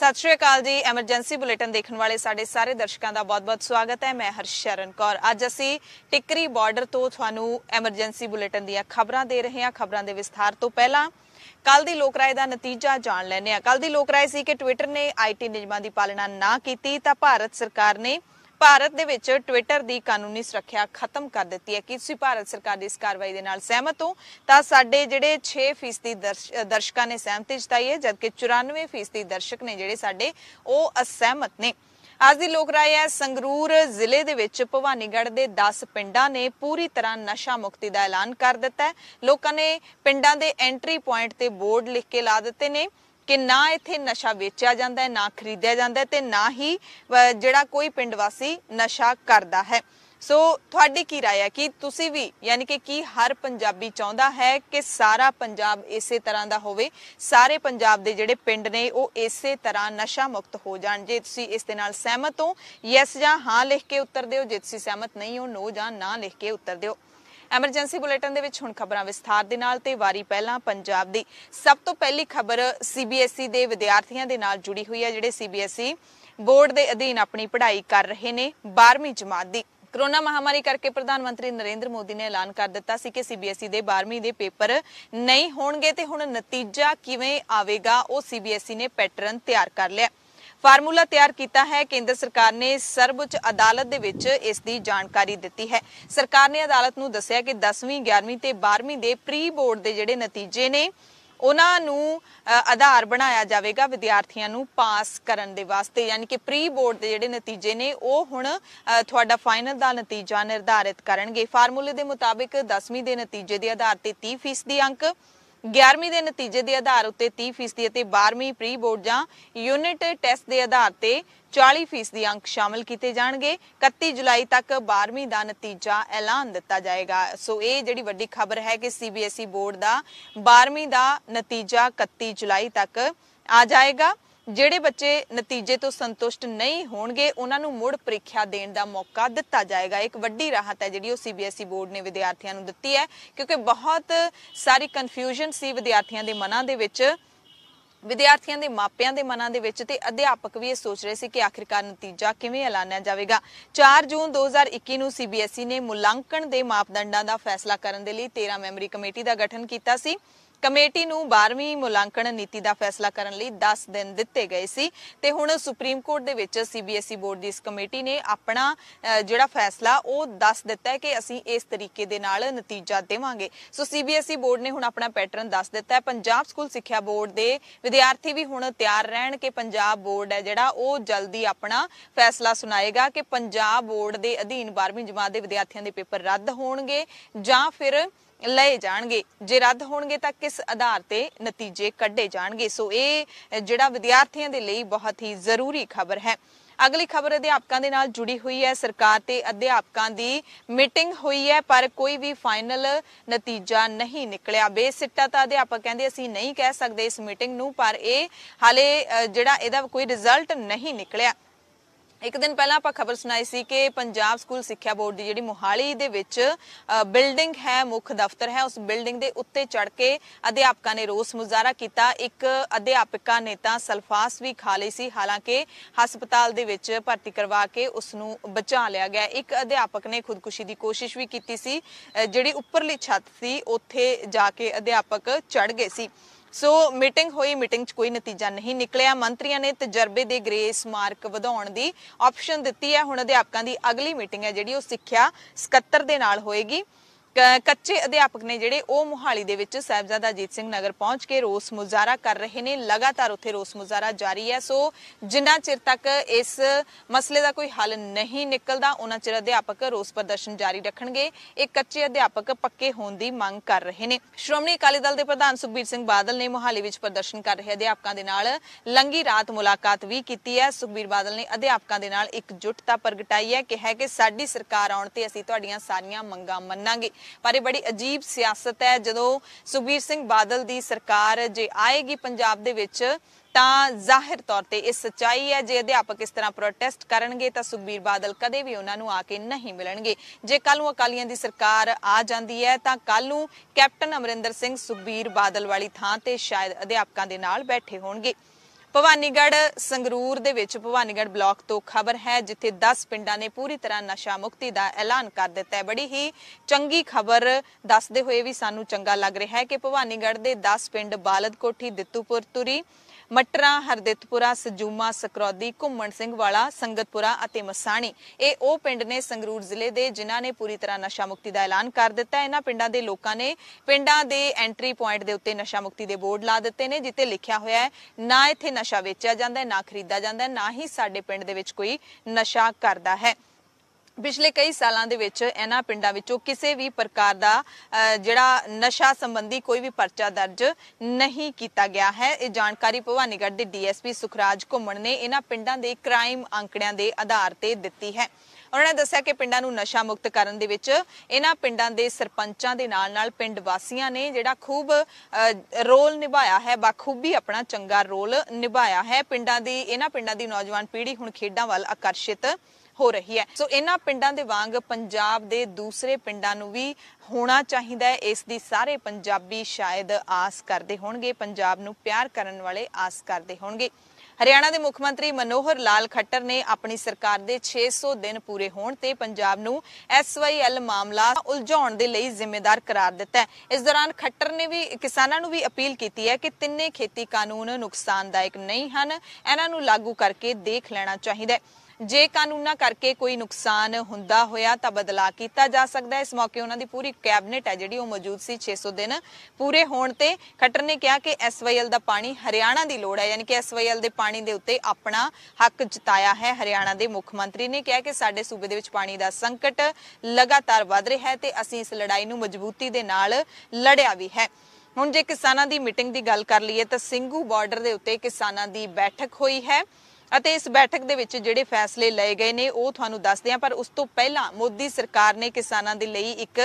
ਸਤਿ ਸ਼੍ਰੀ ਅਕਾਲ ਜੀ emergency bulletin ਦੇਖਣ ਵਾਲੇ ਸਾਡੇ ਸਾਰੇ ਦਰਸ਼ਕਾਂ ਦਾ ਬਹੁਤ-ਬਹੁਤ ਸਵਾਗਤ ਹੈ ਮੈਂ ਹਰਸ਼ਰਨ ਕੌਰ ਅੱਜ ਅਸੀਂ ਟਿੱਕਰੀ ਬਾਰਡਰ ਤੋਂ ਤੁਹਾਨੂੰ ਐਮਰਜੈਂਸੀ ਬੁਲੇਟਿਨ ਦੀਆਂ ਖਬਰਾਂ ਦੇ ਰਹੇ ਹਾਂ ਖਬਰਾਂ ਦੇ ਵਿਸਥਾਰ ਤੋਂ ਪਹਿਲਾਂ ਕੱਲ ਦੀ ਲੋਕ ਰਾਏ ਦਾ ਨਤੀਜਾ ਜਾਣ ਲੈਣੇ ਆ ਕੱਲ ਦੀ ਲੋਕ ਰਾਏ ਸੀ ਕਿ ਟਵਿੱਟਰ ਨੇ ਆਈਟੀ ਨਿਯਮਾਂ ਦੀ ਪਾਲਣਾ ਨਾ ਕੀਤੀ ਤਾਂ ਭਾਰਤ ਸਰਕਾਰ ਨੇ ਭਾਰਤ ਦੇ ਵਿੱਚ ਟਵਿੱਟਰ ਦੀ ਕਾਨੂੰਨੀ ਸੁਰੱਖਿਆ ਖਤਮ ਕਰ ਦਿੱਤੀ ਹੈ ਕਿ ਤੁਸੀਂ ਭਾਰਤ ਸਰਕਾਰ ਦੀ ਇਸ ਕਾਰਵਾਈ ਦੇ ਨਾਲ ਸਹਿਮਤ ਹੋ ਤਾਂ ਸਾਡੇ ਜਿਹੜੇ 6% ਦਰਸ਼ਕਾਂ ਨੇ ਸਹਿਮਤੀ ਜਤਾਈ ਹੈ ਜਦਕਿ 94% ਦਰਸ਼ਕ ਨੇ ਜਿਹੜੇ ਸਾਡੇ ਉਹ ਅਸਹਿਮਤ ਨੇ ਅੱਜ ਦੀ ਲੋਕ ਰਾਏ ਹੈ ਸੰਗਰੂਰ ਜ਼ਿਲ੍ਹੇ ਦੇ ਵਿੱਚ ਭਵਾਨੀਗੜ੍ਹ ਦੇ 10 ਪਿੰਡਾਂ ਨੇ ਪੂਰੀ ਤਰ੍ਹਾਂ ਨਸ਼ਾ ਮੁਕਤੀ ਦਾ ਐਲਾਨ ਕਰ ਦਿੱਤਾ ਹੈ ਲੋਕਾਂ ਨੇ ਪਿੰਡਾਂ ਦੇ ਐਂਟਰੀ ਪੁਆਇੰਟ ਤੇ ਬੋਰਡ ਲਿਖ ਕੇ ਲਾ ਦਿੱਤੇ ਨੇ ਕਿ ਨਾ ਇੱਥੇ ਨਸ਼ਾ ਵੇਚਿਆ ਜਾਂਦਾ ਹੈ ਨਾ ਖਰੀਦਿਆ ਜਾਂਦਾ ਹੈ ਤੇ ਨਾ ਹੀ ਜਿਹੜਾ ਕੋਈ ਪਿੰਡ ਵਾਸੀ ਨਸ਼ਾ ਕਰਦਾ ਹੈ ਸੋ ਤੁਹਾਡੀ ਕੀ رائے ਹੈ ਕਿ ਤੁਸੀਂ ਵੀ ਯਾਨੀ ਕਿ ਕੀ ਹਰ ਪੰਜਾਬੀ ਚਾਹੁੰਦਾ ਹੈ ਕਿ ਸਾਰਾ ਪੰਜਾਬ ਇਸੇ ਤਰ੍ਹਾਂ ਦਾ ਹੋਵੇ ਸਾਰੇ ਪੰਜਾਬ ਦੇ ਜਿਹੜੇ ਪਿੰਡ ਨੇ ਉਹ ਇਸੇ ਤਰ੍ਹਾਂ ਨਸ਼ਾ ਮੁਕਤ ਹੋ ਜਾਣ ਜੇ ਤੁਸੀਂ ਇਸ ਦੇ ਨਾਲ ਸਹਿਮਤ ਹੋ ਯੈਸ ਜਾਂ ਹਾਂ ਲਿਖ ਕੇ ਉੱਤਰ ਦਿਓ ਜੇ ਤੁਸੀਂ ਸਹਿਮਤ ਨਹੀਂ ਹੋ ਨੋ ਜਾਂ ਨਾ ਲਿਖ ਕੇ ਉੱਤਰ ਦਿਓ ਐਮਰਜੈਂਸੀ ਬੁਲੇਟਿਨ ਦੇ ਵਿੱਚ ਹੁਣ ਖਬਰਾਂ ਵਿਸਥਾਰ ਦੇ ਨਾਲ ਤੇ ਵਾਰੀ ਪਹਿਲਾਂ ਪੰਜਾਬ ਦੀ ਸਭ ਤੋਂ ਪਹਿਲੀ ਖਬਰ ਸੀਬੀਐਸਈ e ਦੇ ਵਿਦਿਆਰਥੀਆਂ ਦੇ ਨਾਲ ਜੁੜੀ ਹੋਈ ਹੈ ਜਿਹੜੇ ਸੀਬੀਐਸਈ e ਬੋਰਡ ਦੇ ਅਧੀਨ ਆਪਣੀ ਪੜ੍ਹਾਈ ਕਰ ਰਹੇ ਨੇ 12ਵੀਂ ਜਮਾਤ ਦੀ ਕਰੋਨਾ ਮਹਾਮਾਰੀ ਕਰਕੇ ਪ੍ਰਧਾਨ ਮੰਤਰੀ ਨਰਿੰਦਰ ਮੋਦੀ ਨੇ ਐਲਾਨ ਕਰ ਦਿੱਤਾ ਸੀ ਕਿ ਸੀਬੀਐਸਈ e ਦੇ 12ਵੀਂ ਦੇ ਪੇਪਰ ਨਹੀਂ ਹੋਣਗੇ ਤੇ ਹੁਣ ਨਤੀਜਾ ਕਿਵੇਂ ਆਵੇਗਾ ਉਹ ਸੀਬੀਐਸਈ ਨੇ ਪੈਟਰਨ ਤਿਆਰ ਕਰ ਲਿਆ ਫਾਰਮੂਲਾ ਤਿਆਰ ਕੀਤਾ ਹੈ ਕੇਂਦਰ ਸਰਕਾਰ ਨੇ ਸਰਵਉੱਚ ਅਦਾਲਤ ਦੇ ਵਿੱਚ ਇਸ ਦੀ ਜਾਣਕਾਰੀ ਦਿੱਤੀ ਹੈ ਸਰਕਾਰ ਨੇ ਅਦਾਲਤ ਨੂੰ ਦੱਸਿਆ ਕਿ 10ਵੀਂ 11ਵੀਂ ਤੇ 12ਵੀਂ ਦੇ ਪ੍ਰੀ ਬੋਰਡ ਦੇ ਜਿਹੜੇ ਨਤੀਜੇ ਨੇ ਉਹਨਾਂ ਨੂੰ ਆਧਾਰ ਬਣਾਇਆ ਜਾਵੇਗਾ ਵਿਦਿਆਰਥੀਆਂ ਨੂੰ ਪਾਸ ਕਰਨ ਦੇ ਵਾਸਤੇ ਯਾਨੀ ਕਿ ਪ੍ਰੀ ਬੋਰਡ ਦੇ ਜਿਹੜੇ ਨਤੀਜੇ ਨੇ ਉਹ ਹੁਣ ਤੁਹਾਡਾ ਫਾਈਨਲ ਦਾ ਨਤੀਜਾ ਨਿਰਧਾਰਿਤ ਕਰਨਗੇ ਫਾਰਮੂਲੇ ਦੇ ਮੁਤਾਬਿਕ 10ਵੀਂ ਦੇ ਨਤੀਜੇ ਦੇ ਆਧਾਰ ਤੇ 30% ਦੇ ਅੰਕ 11ਵੀਂ ਦੇ ਨਤੀਜੇ ਦੇ ਆਧਾਰ ਉੱਤੇ 30% ਅਤੇ 12ਵੀਂ ਪ੍ਰੀ ਬੋਰਡ ਜਾਂ ਯੂਨਿਟ ਟੈਸਟ ਦੇ ਆਧਾਰ ਤੇ 40% ਦੀ ਅੰਕ ਸ਼ਾਮਲ ਕੀਤੇ ਜਾਣਗੇ 31 ਜੁਲਾਈ ਤੱਕ 12ਵੀਂ ਦਾ ਨਤੀਜਾ ਐਲਾਨ ਦਿੱਤਾ ਜਾਏਗਾ ਸੋ ਇਹ ਜਿਹੜੀ ਵੱਡੀ ਖਬਰ ਹੈ ਕਿ ਸੀਬੀਐਸਈ ਬੋਰਡ ਦਾ 12ਵੀਂ ਦਾ ਨਤੀਜਾ 31 ਜੁਲਾਈ ਤੱਕ ਆ ਜਾਏਗਾ ਜਿਹੜੇ ਬੱਚੇ ਨਤੀਜੇ ਤੋਂ ਸੰਤੁਸ਼ਟ ਨਹੀਂ ਹੋਣਗੇ ਉਹਨਾਂ ਨੂੰ ਮੁੜ ਪ੍ਰੀਖਿਆ ਦੇਣ ਦਾ ਮੌਕਾ ਦਿੱਤਾ ਜਾਏਗਾ ਇੱਕ ਵੱਡੀ ਰਾਹਤ ਹੈ ਜਿਹੜੀ ਉਹ ਸੀਬੀਐਸਈ e ਬੋਰਡ ਨੇ ਵਿਦਿਆਰਥੀਆਂ ਨੂੰ ਦਿੱਤੀ ਹੈ ਕਿਉਂਕਿ ਬਹੁਤ ਸਾਰੀ ਕਨਫਿਊਜ਼ਨ ਸੀ ਵਿਦਿਆਰਥੀਆਂ ਦੇ ਮਨਾਂ ਦੇ ਵਿੱਚ ਵਿਦਿਆਰਥੀਆਂ ਦੇ ਮਾਪਿਆਂ ਦੇ ਮਨਾਂ ਦੇ ਵਿੱਚ ਤੇ ਅਧਿਆਪਕ ਵੀ ਇਹ ਸੋਚ ਰਹੇ ਸੀ ਕਿ ਆਖਿਰਕਾਰ ਨਤੀਜਾ ਕਿਵੇਂ ਐਲਾਨਿਆ ਜਾਵੇਗਾ 4 ਜੂਨ 2021 ਨੂੰ ਸੀਬੀਐਸਈ e ਨੇ ਮੁਲਾਂਕਣ ਦੇ ਮਾਪਦੰਡਾਂ ਦਾ ਫੈਸਲਾ ਕਰਨ ਦੇ ਲਈ 13 ਮੈਂਬਰੀ ਕਮੇਟੀ ਦਾ ਗਠਨ ਕੀਤਾ ਸੀ ਕਮੇਟੀ ਨੂੰ 12ਵੀਂ ਮੁਲਾਂਕਣ ਨੀਤੀ ਦਾ ਫੈਸਲਾ ਕਰਨ ਲਈ 10 ਦਿਨ ਦਿੱਤੇ ਗਏ ਸੀ ਤੇ ਹੁਣ ਸੁਪਰੀਮ ਕੋਰਟ ਦੇ ਵਿੱਚ ਸੀਬੀਐਸਈ ਬੋਰਡ ਦੀ ਇਸ ਕਮੇਟੀ ਨੇ ਆਪਣਾ ਜਿਹੜਾ ਫੈਸਲਾ ਉਹ ਦੱਸ ਦਿੱਤਾ ਹੈ ਕਿ ਅਸੀਂ ਇਸ ਤਰੀਕੇ ਦੇ ਨਾਲ ਨਤੀਜਾ ਦੇਵਾਂਗੇ ਸੋ ਸੀਬੀਐਸਈ ਬੋਰਡ ਨੇ ਹੁਣ ਆਪਣਾ ਪੈਟਰਨ ਦੱਸ ਦਿੱਤਾ ਹੈ ਪੰਜਾਬ ਸਕੂਲ ਸਿੱਖਿਆ ਬੋਰਡ ਦੇ ਵਿਦਿਆਰਥੀ ਵੀ ਹੁਣ ਤਿਆਰ ਰਹਿਣ ਕਿ ਪੰਜਾਬ ਬੋਰਡ ਹੈ ਜਿਹੜਾ ਉਹ ਜਲਦੀ ਆਪਣਾ ਫੈਸਲਾ ਸੁਣਾਏਗਾ ਕਿ ਪੰਜਾਬ ਬੋਰਡ ਦੇ ਅਧੀਨ 12ਵੀਂ ਜਮਾਤ ਦੇ ਵਿਦਿਆਰਥੀਆਂ ਦੇ ਪੇਪਰ ਰੱਦ ਹੋਣਗੇ ਜਾਂ ਫਿਰ ਲਏ ਜਾਣਗੇ ਜੇ ਰੱਦ ਹੋਣਗੇ ਤਾਂ ਕਿਸ ਆਧਾਰ ਤੇ ਨਤੀਜੇ ਕੱਢੇ ਜਾਣਗੇ ਸੋ ਇਹ ਜਿਹੜਾ ਵਿਦਿਆਰਥੀਆਂ ਦੇ ਲਈ ਬਹੁਤ ਹੀ ਜ਼ਰੂਰੀ ਖਬਰ ਹੈ ਅਗਲੀ ਖਬਰ ਅਧਿਆਪਕਾਂ ਦੇ ਨਾਲ ਜੁੜੀ ਹੋਈ ਹੈ ਸਰਕਾਰ ਤੇ ਅਧਿਆਪਕਾਂ ਦੀ ਮੀਟਿੰਗ ਹੋਈ ਹੈ ਪਰ ਕੋਈ ਵੀ ਫਾਈਨਲ ਨਤੀਜਾ ਨਹੀਂ ਨਿਕਲਿਆ ਬੇਸਿੱਟਾ ਤਾਂ ਅਧਿਆਪਕ ਕਹਿੰਦੇ ਅਸੀਂ ਨਹੀਂ ਕਹਿ ਸਕਦੇ ਇਸ ਮੀਟਿੰਗ ਨੂੰ ਪਰ ਇਹ ਹਾਲੇ ਜਿਹੜਾ ਇਹਦਾ ਕੋਈ ਰਿਜ਼ਲਟ ਨਹੀਂ ਨਿਕਲਿਆ ਇੱਕ ਦਿਨ ਪਹਿਲਾਂ ਆਪਾਂ ਖਬਰ ਸੁਣਾਈ ਸੀ ਕਿ ਪੰਜਾਬ ਸਕੂਲ ਸਿੱਖਿਆ ਬੋਰਡ ਦੀ ਜਿਹੜੀ ਮੁਹਾਲੀ ਦੇ ਵਿੱਚ ਬਿਲਡਿੰਗ ਹੈ ਮੁੱਖ ਦਫ਼ਤਰ ਹੈ ਉਸ ਬਿਲਡਿੰਗ ਦੇ ਉੱਤੇ ਚੜ ਕੇ ਅਧਿਆਪਕਾਂ ਨੇ ਰੋਸ ਮੁਜ਼ਾਹਰਾ ਕੀਤਾ ਇੱਕ ਅਧਿਆਪਕਾ ਨੇ ਤਾਂ ਸਲਫਾਸ ਵੀ ਖਾ ਲਈ ਸੀ ਹਾਲਾਂਕਿ ਹਸਪਤਾਲ ਦੇ ਵਿੱਚ ਭਰਤੀ ਕਰਵਾ ਕੇ ਉਸ ਨੂੰ ਬਚਾ ਲਿਆ ਗਿਆ ਇੱਕ ਅਧਿਆਪਕ ਨੇ ਖੁਦਕੁਸ਼ੀ ਦੀ ਕੋਸ਼ਿਸ਼ ਵੀ ਕੀਤੀ ਸੀ ਜਿਹੜੀ ਉੱਪਰਲੀ ਛੱਤ ਸੀ ਉੱਥੇ ਜਾ ਕੇ ਅਧਿਆਪਕ ਚੜ ਗਏ ਸੀ ਸੋ ਮੀਟਿੰਗ ਹੋਈ ਮੀਟਿੰਗ 'ਚ ਕੋਈ ਨਤੀਜਾ ਨਹੀਂ ਨਿਕਲਿਆ ਮੰਤਰੀਆਂ ਨੇ ਤਜਰਬੇ ਦੇ ਗ੍ਰੇਸ ਮਾਰਕ ਵਧਾਉਣ ਦੀ ਆਪਸ਼ਨ ਦਿੱਤੀ ਹੈ ਹੁਣ ਅਧਿਆਪਕਾਂ ਦੀ ਅਗਲੀ ਮੀਟਿੰਗ ਹੈ ਜਿਹੜੀ ਉਹ ਸਿੱਖਿਆ ਸਕੱਤਰ ਦੇ ਨਾਲ ਹੋਏਗੀ ਕੱਚੇ ਅਧਿਆਪਕ ਨੇ ਜਿਹੜੇ ਉਹ ਮੁਹਾਲੀ ਦੇ ਵਿੱਚ ਸਾਹਿਬਜ਼ਾਦਾ ਅਜੀਤ ਸਿੰਘ ਨਗਰ ਪਹੁੰਚ ਕੇ ਰੋਸ ਮੁਜ਼ਾਹਰਾ ਕਰ ਰਹੇ ਨੇ ਲਗਾਤਾਰ ਉੱਥੇ ਰੋਸ ਮੁਜ਼ਾਹਰਾ ਜਾਰੀ ਹੈ ਸੋ ਜਿੰਨਾ ਚਿਰ ਤੱਕ ਇਸ ਮਸਲੇ ਦਾ ਕੋਈ ਹੱਲ ਨਹੀਂ ਨਿਕਲਦਾ ਉਹਨਾਂ ਚਿਰ ਅਧਿਆਪਕ ਰੋਸ ਪ੍ਰਦਰਸ਼ਨ ਜਾਰੀ ਰੱਖਣਗੇ ਇਹ ਕੱਚੇ ਅਧਿਆਪਕ ਪੱਕੇ ਹੋਣ ਦੀ ਮੰਗ ਕਰ ਰਹੇ ਨੇ ਸ਼੍ਰੋਮਣੀ ਅਕਾਲੀ ਦਲ ਦੇ ਪ੍ਰਧਾਨ ਸੁਖਬੀਰ ਸਿੰਘ ਬਾਦਲ ਨੇ ਮੁਹਾਲੀ ਵਿੱਚ ਪ੍ਰਦਰਸ਼ਨ ਕਰ ਰਹੇ ਅਧਿਆਪਕਾਂ ਦੇ ਨਾਲ ਲੰਗੀ ਰਾਤ ਮੁਲਾਕਾਤ ਵੀ ਕੀਤੀ ਹੈ ਸੁਖਬੀਰ ਬਾਦਲ ਨੇ ਅਧਿਆਪਕਾਂ ਦੇ ਨਾਲ ਇੱਕ ਜੁਟਤਾ ਪ੍ਰਗਟਾਈ ਹੈ ਕਿ ਹੈ ਕਿ ਸਾਡੀ ਸਰਕਾਰ ਆਉਣ ਤੇ ਅਸੀਂ ਤੁਹਾਡੀਆਂ ਸਾਰੀਆਂ ਮੰਗਾਂ ਮੰਨਾਂਗੇ ਪਰ ਇਹ ਬੜੀ ਅਜੀਬ ਸਿਆਸਤ ਹੈ ਜਦੋਂ ਸੁਖਬੀਰ ਸਿੰਘ ਬਾਦਲ ਦੀ ਸਰਕਾਰ ਜੇ ਆਏਗੀ ਪੰਜਾਬ ਦੇ ਵਿੱਚ ਤਾਂ ਜ਼ਾਹਿਰ ਤੌਰ ਤੇ ਇਹ ਸਚਾਈ ਹੈ ਜੇ ਅਧਿਆਪਕ ਇਸ ਤਰ੍ਹਾਂ ਪ੍ਰੋਟੈਸਟ ਕਰਨਗੇ ਤਾਂ ਸੁਖਬੀਰ ਬਾਦਲ ਕਦੇ ਵੀ ਉਹਨਾਂ ਨੂੰ ਆ ਕੇ ਨਹੀਂ ਮਿਲਣਗੇ ਜੇ ਕੱਲ ਨੂੰ ਅਕਾਲੀਆਂ ਦੀ ਸਰਕਾਰ ਆ ਜਾਂਦੀ ਹੈ ਤਾਂ ਕੱਲ ਨੂੰ ਕੈਪਟਨ ਅਮਰਿੰਦਰ ਸਿੰਘ ਸੁਖਬੀਰ ਬਾਦਲ ਵਾਲੀ ਥਾਂ ਤੇ ਸ਼ਾਇਦ ਅਧਿਆਪਕਾਂ ਦੇ ਨਾਲ ਬੈਠੇ ਹੋਣਗੇ ਭਵਾਨੀਗੜ ਸੰਗਰੂਰ ਦੇ ਵਿੱਚ ਭਵਾਨੀਗੜ ਬਲਾਕ ਤੋਂ ਖਬਰ ਹੈ ਜਿੱਥੇ 10 ਪਿੰਡਾਂ ਨੇ ਪੂਰੀ ਤਰ੍ਹਾਂ ਨਸ਼ਾ ਮੁਕਤੀ ਦਾ ਐਲਾਨ ਕਰ ਦਿੱਤਾ ਹੈ ਬੜੀ ਹੀ ਚੰਗੀ ਖਬਰ ਦੱਸਦੇ ਹੋਏ ਵੀ ਸਾਨੂੰ ਚੰਗਾ ਲੱਗ ਰਿਹਾ ਹੈ ਕਿ ਭਵਾਨੀਗੜ ਦੇ 10 ਪਿੰਡ ਬਾਲਦ ਕੋਠੀ ਦਿੱਤੂਪੁਰ ਤੁਰੀ ਮਟਰਾ ਹਰਦਿਤਪੁਰਾ ਸਜੂਮਾ ਸਕਰੋਦੀ ਘੁੰਮਣ ਸਿੰਘ ਵਾਲਾ ਸੰਗਤਪੁਰਾ ਅਤੇ ਮਸਾਣੀ ਇਹ ਉਹ ਪਿੰਡ ਨੇ ਸੰਗਰੂਰ ਜ਼ਿਲ੍ਹੇ ਦੇ ਜਿਨ੍ਹਾਂ ਨੇ ਪੂਰੀ ਤਰ੍ਹਾਂ ਨਸ਼ਾ ਮੁਕਤੀ ਦਾ ਐਲਾਨ ਕਰ ਦਿੱਤਾ ਇਹਨਾਂ ਪਿੰਡਾਂ ਦੇ ਲੋਕਾਂ ਨੇ ਪਿੰਡਾਂ ਦੇ ਐਂਟਰੀ ਪੁਆਇੰਟ ਦੇ ਉੱਤੇ ਨਸ਼ਾ ਮੁਕਤੀ ਦੇ ਬੋਰਡ ਲਾ ਦਿੱਤੇ ਨੇ ਜਿੱਤੇ ਲਿਖਿਆ ਹੋਇਆ ਹੈ ਨਾ ਇੱਥੇ ਨਸ਼ਾ ਵੇਚਿਆ ਜਾਂਦਾ ਹੈ ਨਾ ਖਰੀਦਾ ਜਾਂਦਾ ਹੈ ਨਾ ਹੀ ਸਾਡੇ ਪਿੰਡ ਦੇ ਵਿੱਚ ਕੋਈ ਨਸ਼ਾ ਕਰਦਾ ਹੈ ਪਿਛਲੇ ਕਈ ਸਾਲਾਂ ਦੇ ਵਿੱਚ ਇਹਨਾਂ ਪਿੰਡਾਂ ਵਿੱਚੋਂ ਕਿਸੇ ਵੀ ਪ੍ਰਕਾਰ ਦਾ ਜਿਹੜਾ ਨਸ਼ਾ ਸੰਬੰਧੀ ਕੋਈ ਵੀ ਪਰਚਾ ਦਰਜ ਨਹੀਂ ਕੀਤਾ ਗਿਆ ਹੈ ਇਹ ਜਾਣਕਾਰੀ ਭਵਾਨੀਗੜ੍ਹ ਦੇ ਡੀਐਸਪੀ ਸੁਖਰਾਜ ਘੁੰਮਣ ਨੇ ਇਹਨਾਂ ਪਿੰਡਾਂ ਦੇ ਕ੍ਰਾਈਮ ਅੰਕੜਿਆਂ ਦੇ ਆਧਾਰ ਤੇ ਦਿੱਤੀ ਹੈ ਉਹਨਾਂ ਨੇ ਦੱਸਿਆ ਕਿ ਪਿੰਡਾਂ ਨੂੰ ਨਸ਼ਾ ਮੁਕਤ ਕਰਨ ਦੇ ਵਿੱਚ ਇਹਨਾਂ ਪਿੰਡਾਂ ਦੇ ਸਰਪੰਚਾਂ ਦੇ ਨਾਲ ਨਾਲ ਪਿੰਡ ਵਾਸੀਆਂ ਨੇ ਜਿਹੜਾ ਖੂਬ ਰੋਲ ਨਿਭਾਇਆ ਹੈ ਬਖੂਬੀ ਆਪਣਾ ਚੰਗਾ ਰੋਲ ਨਿਭਾਇਆ ਹੈ ਪਿੰਡਾਂ ਦੀ ਇਹਨਾਂ ਪਿੰਡਾਂ ਦੀ ਨੌਜਵਾਨ ਪੀੜ੍ਹੀ ਹੁਣ ਖੇਡਾਂ ਵੱਲ ਆਕਰਸ਼ਿਤ ਹੋ ਰਹੀ ਹੈ ਸੋ ਇਹਨਾਂ ਪਿੰਡਾਂ ਦੇ ਵਾਂਗ ਪੰਜਾਬ ਦੇ ਦੂਸਰੇ ਪਿੰਡਾਂ ਨੂੰ ਵੀ ਹੋਣਾ ਚਾਹੀਦਾ ਹੈ ਇਸ ਦੀ ਸਾਰੇ ਪੰਜਾਬੀ ਸ਼ਾਇਦ ਆਸ ਕਰਦੇ ਹੋਣਗੇ ਪੰਜਾਬ ਨੂੰ ਪਿਆਰ ਕਰਨ ਵਾਲੇ ਆਸ ਕਰਦੇ ਹੋਣਗੇ ਹਰਿਆਣਾ ਦੇ ਮੁੱਖ ਮੰਤਰੀ ਮਨੋਹਰ ਲਾਲ ਖੱਟਰ ਨੇ ਆਪਣੀ ਸਰਕਾਰ ਦੇ 600 ਦਿਨ ਪੂਰੇ ਹੋਣ ਤੇ ਪੰਜਾਬ ਨੂੰ ਐਸਵਾਈਐਲ ਮਾਮਲਾ ਉਲਝਾਉਣ ਦੇ ਲਈ ਜ਼ਿੰਮੇਵਾਰ ਕਰਾਰ ਦਿੱਤਾ ਹੈ ਇਸ ਦੌਰਾਨ ਖੱਟਰ ਨੇ ਵੀ ਕਿਸਾਨਾਂ ਨੂੰ ਵੀ ਅਪੀਲ ਕੀਤੀ ਹੈ ਕਿ ਤਿੰਨੇ ਖੇਤੀ ਕਾਨੂੰਨ ਨੁਕਸਾਨਦਾਇਕ ਨਹੀਂ ਹਨ ਇਹਨਾਂ ਨੂੰ ਲਾਗੂ ਕਰਕੇ ਦੇਖ ਲੈਣਾ ਚਾਹੀਦਾ ਹੈ ਜੇ ਕਾਨੂੰਨਾਂ ਕਰਕੇ ਕੋਈ ਨੁਕਸਾਨ ਹੁੰਦਾ ਹੋਇਆ ਤਾਂ ਬਦਲਾ ਕੀਤਾ ਜਾ ਸਕਦਾ ਇਸ ਮੌਕੇ ਉਹਨਾਂ ਦੀ ਪੂਰੀ ਕੈਬਨਿਟ ਹੈ ਜਿਹੜੀ ਉਹ ਮੌਜੂਦ ਸੀ 600 ਦਿਨ ਪੂਰੇ ਹੋਣ ਤੇ ਖੱਟਰ ਨੇ ਕਿਹਾ ਕਿ ਐਸਵਾਈਐਲ ਦਾ ਪਾਣੀ ਹਰਿਆਣਾ ਦੀ ਲੋੜ ਹੈ ਯਾਨੀ ਕਿ ਐਸਵਾਈਐਲ ਦੇ ਪਾਣੀ ਦੇ ਉੱਤੇ ਆਪਣਾ ਹੱਕ ਜਤਾਇਆ ਹੈ ਹਰਿਆਣਾ ਦੇ ਮੁੱਖ ਮੰਤਰੀ ਨੇ ਕਿਹਾ ਕਿ ਸਾਡੇ ਸੂਬੇ ਦੇ ਵਿੱਚ ਪਾਣੀ ਦਾ ਸੰਕਟ ਲਗਾਤਾਰ ਵਧ ਰਿਹਾ ਹੈ ਤੇ ਅਸੀਂ ਇਸ ਲੜਾਈ ਨੂੰ ਮਜ਼ਬੂਤੀ ਦੇ ਨਾਲ ਲੜਿਆ ਵੀ ਹੈ ਹੁਣ ਜੇ ਕਿਸਾਨਾਂ ਦੀ ਮੀਟਿੰਗ ਦੀ ਗੱਲ ਕਰ ਲਈਏ ਤਾਂ ਸਿੰਘੂ ਬਾਰਡਰ ਦੇ ਉੱਤੇ ਕਿਸਾਨਾਂ ਦੀ ਬੈਠਕ ਹੋਈ ਹੈ ਅਤੇ ਇਸ ਬੈਠਕ ਦੇ ਵਿੱਚ ਜਿਹੜੇ ਫੈਸਲੇ ਲਏ ਗਏ ਨੇ ਉਹ ਤੁਹਾਨੂੰ ਦੱਸਦੇ ਆ ਪਰ ਉਸ ਤੋਂ ਪਹਿਲਾਂ ਮੋਦੀ ਸਰਕਾਰ ਨੇ ਕਿਸਾਨਾਂ ਦੇ ਲਈ ਇੱਕ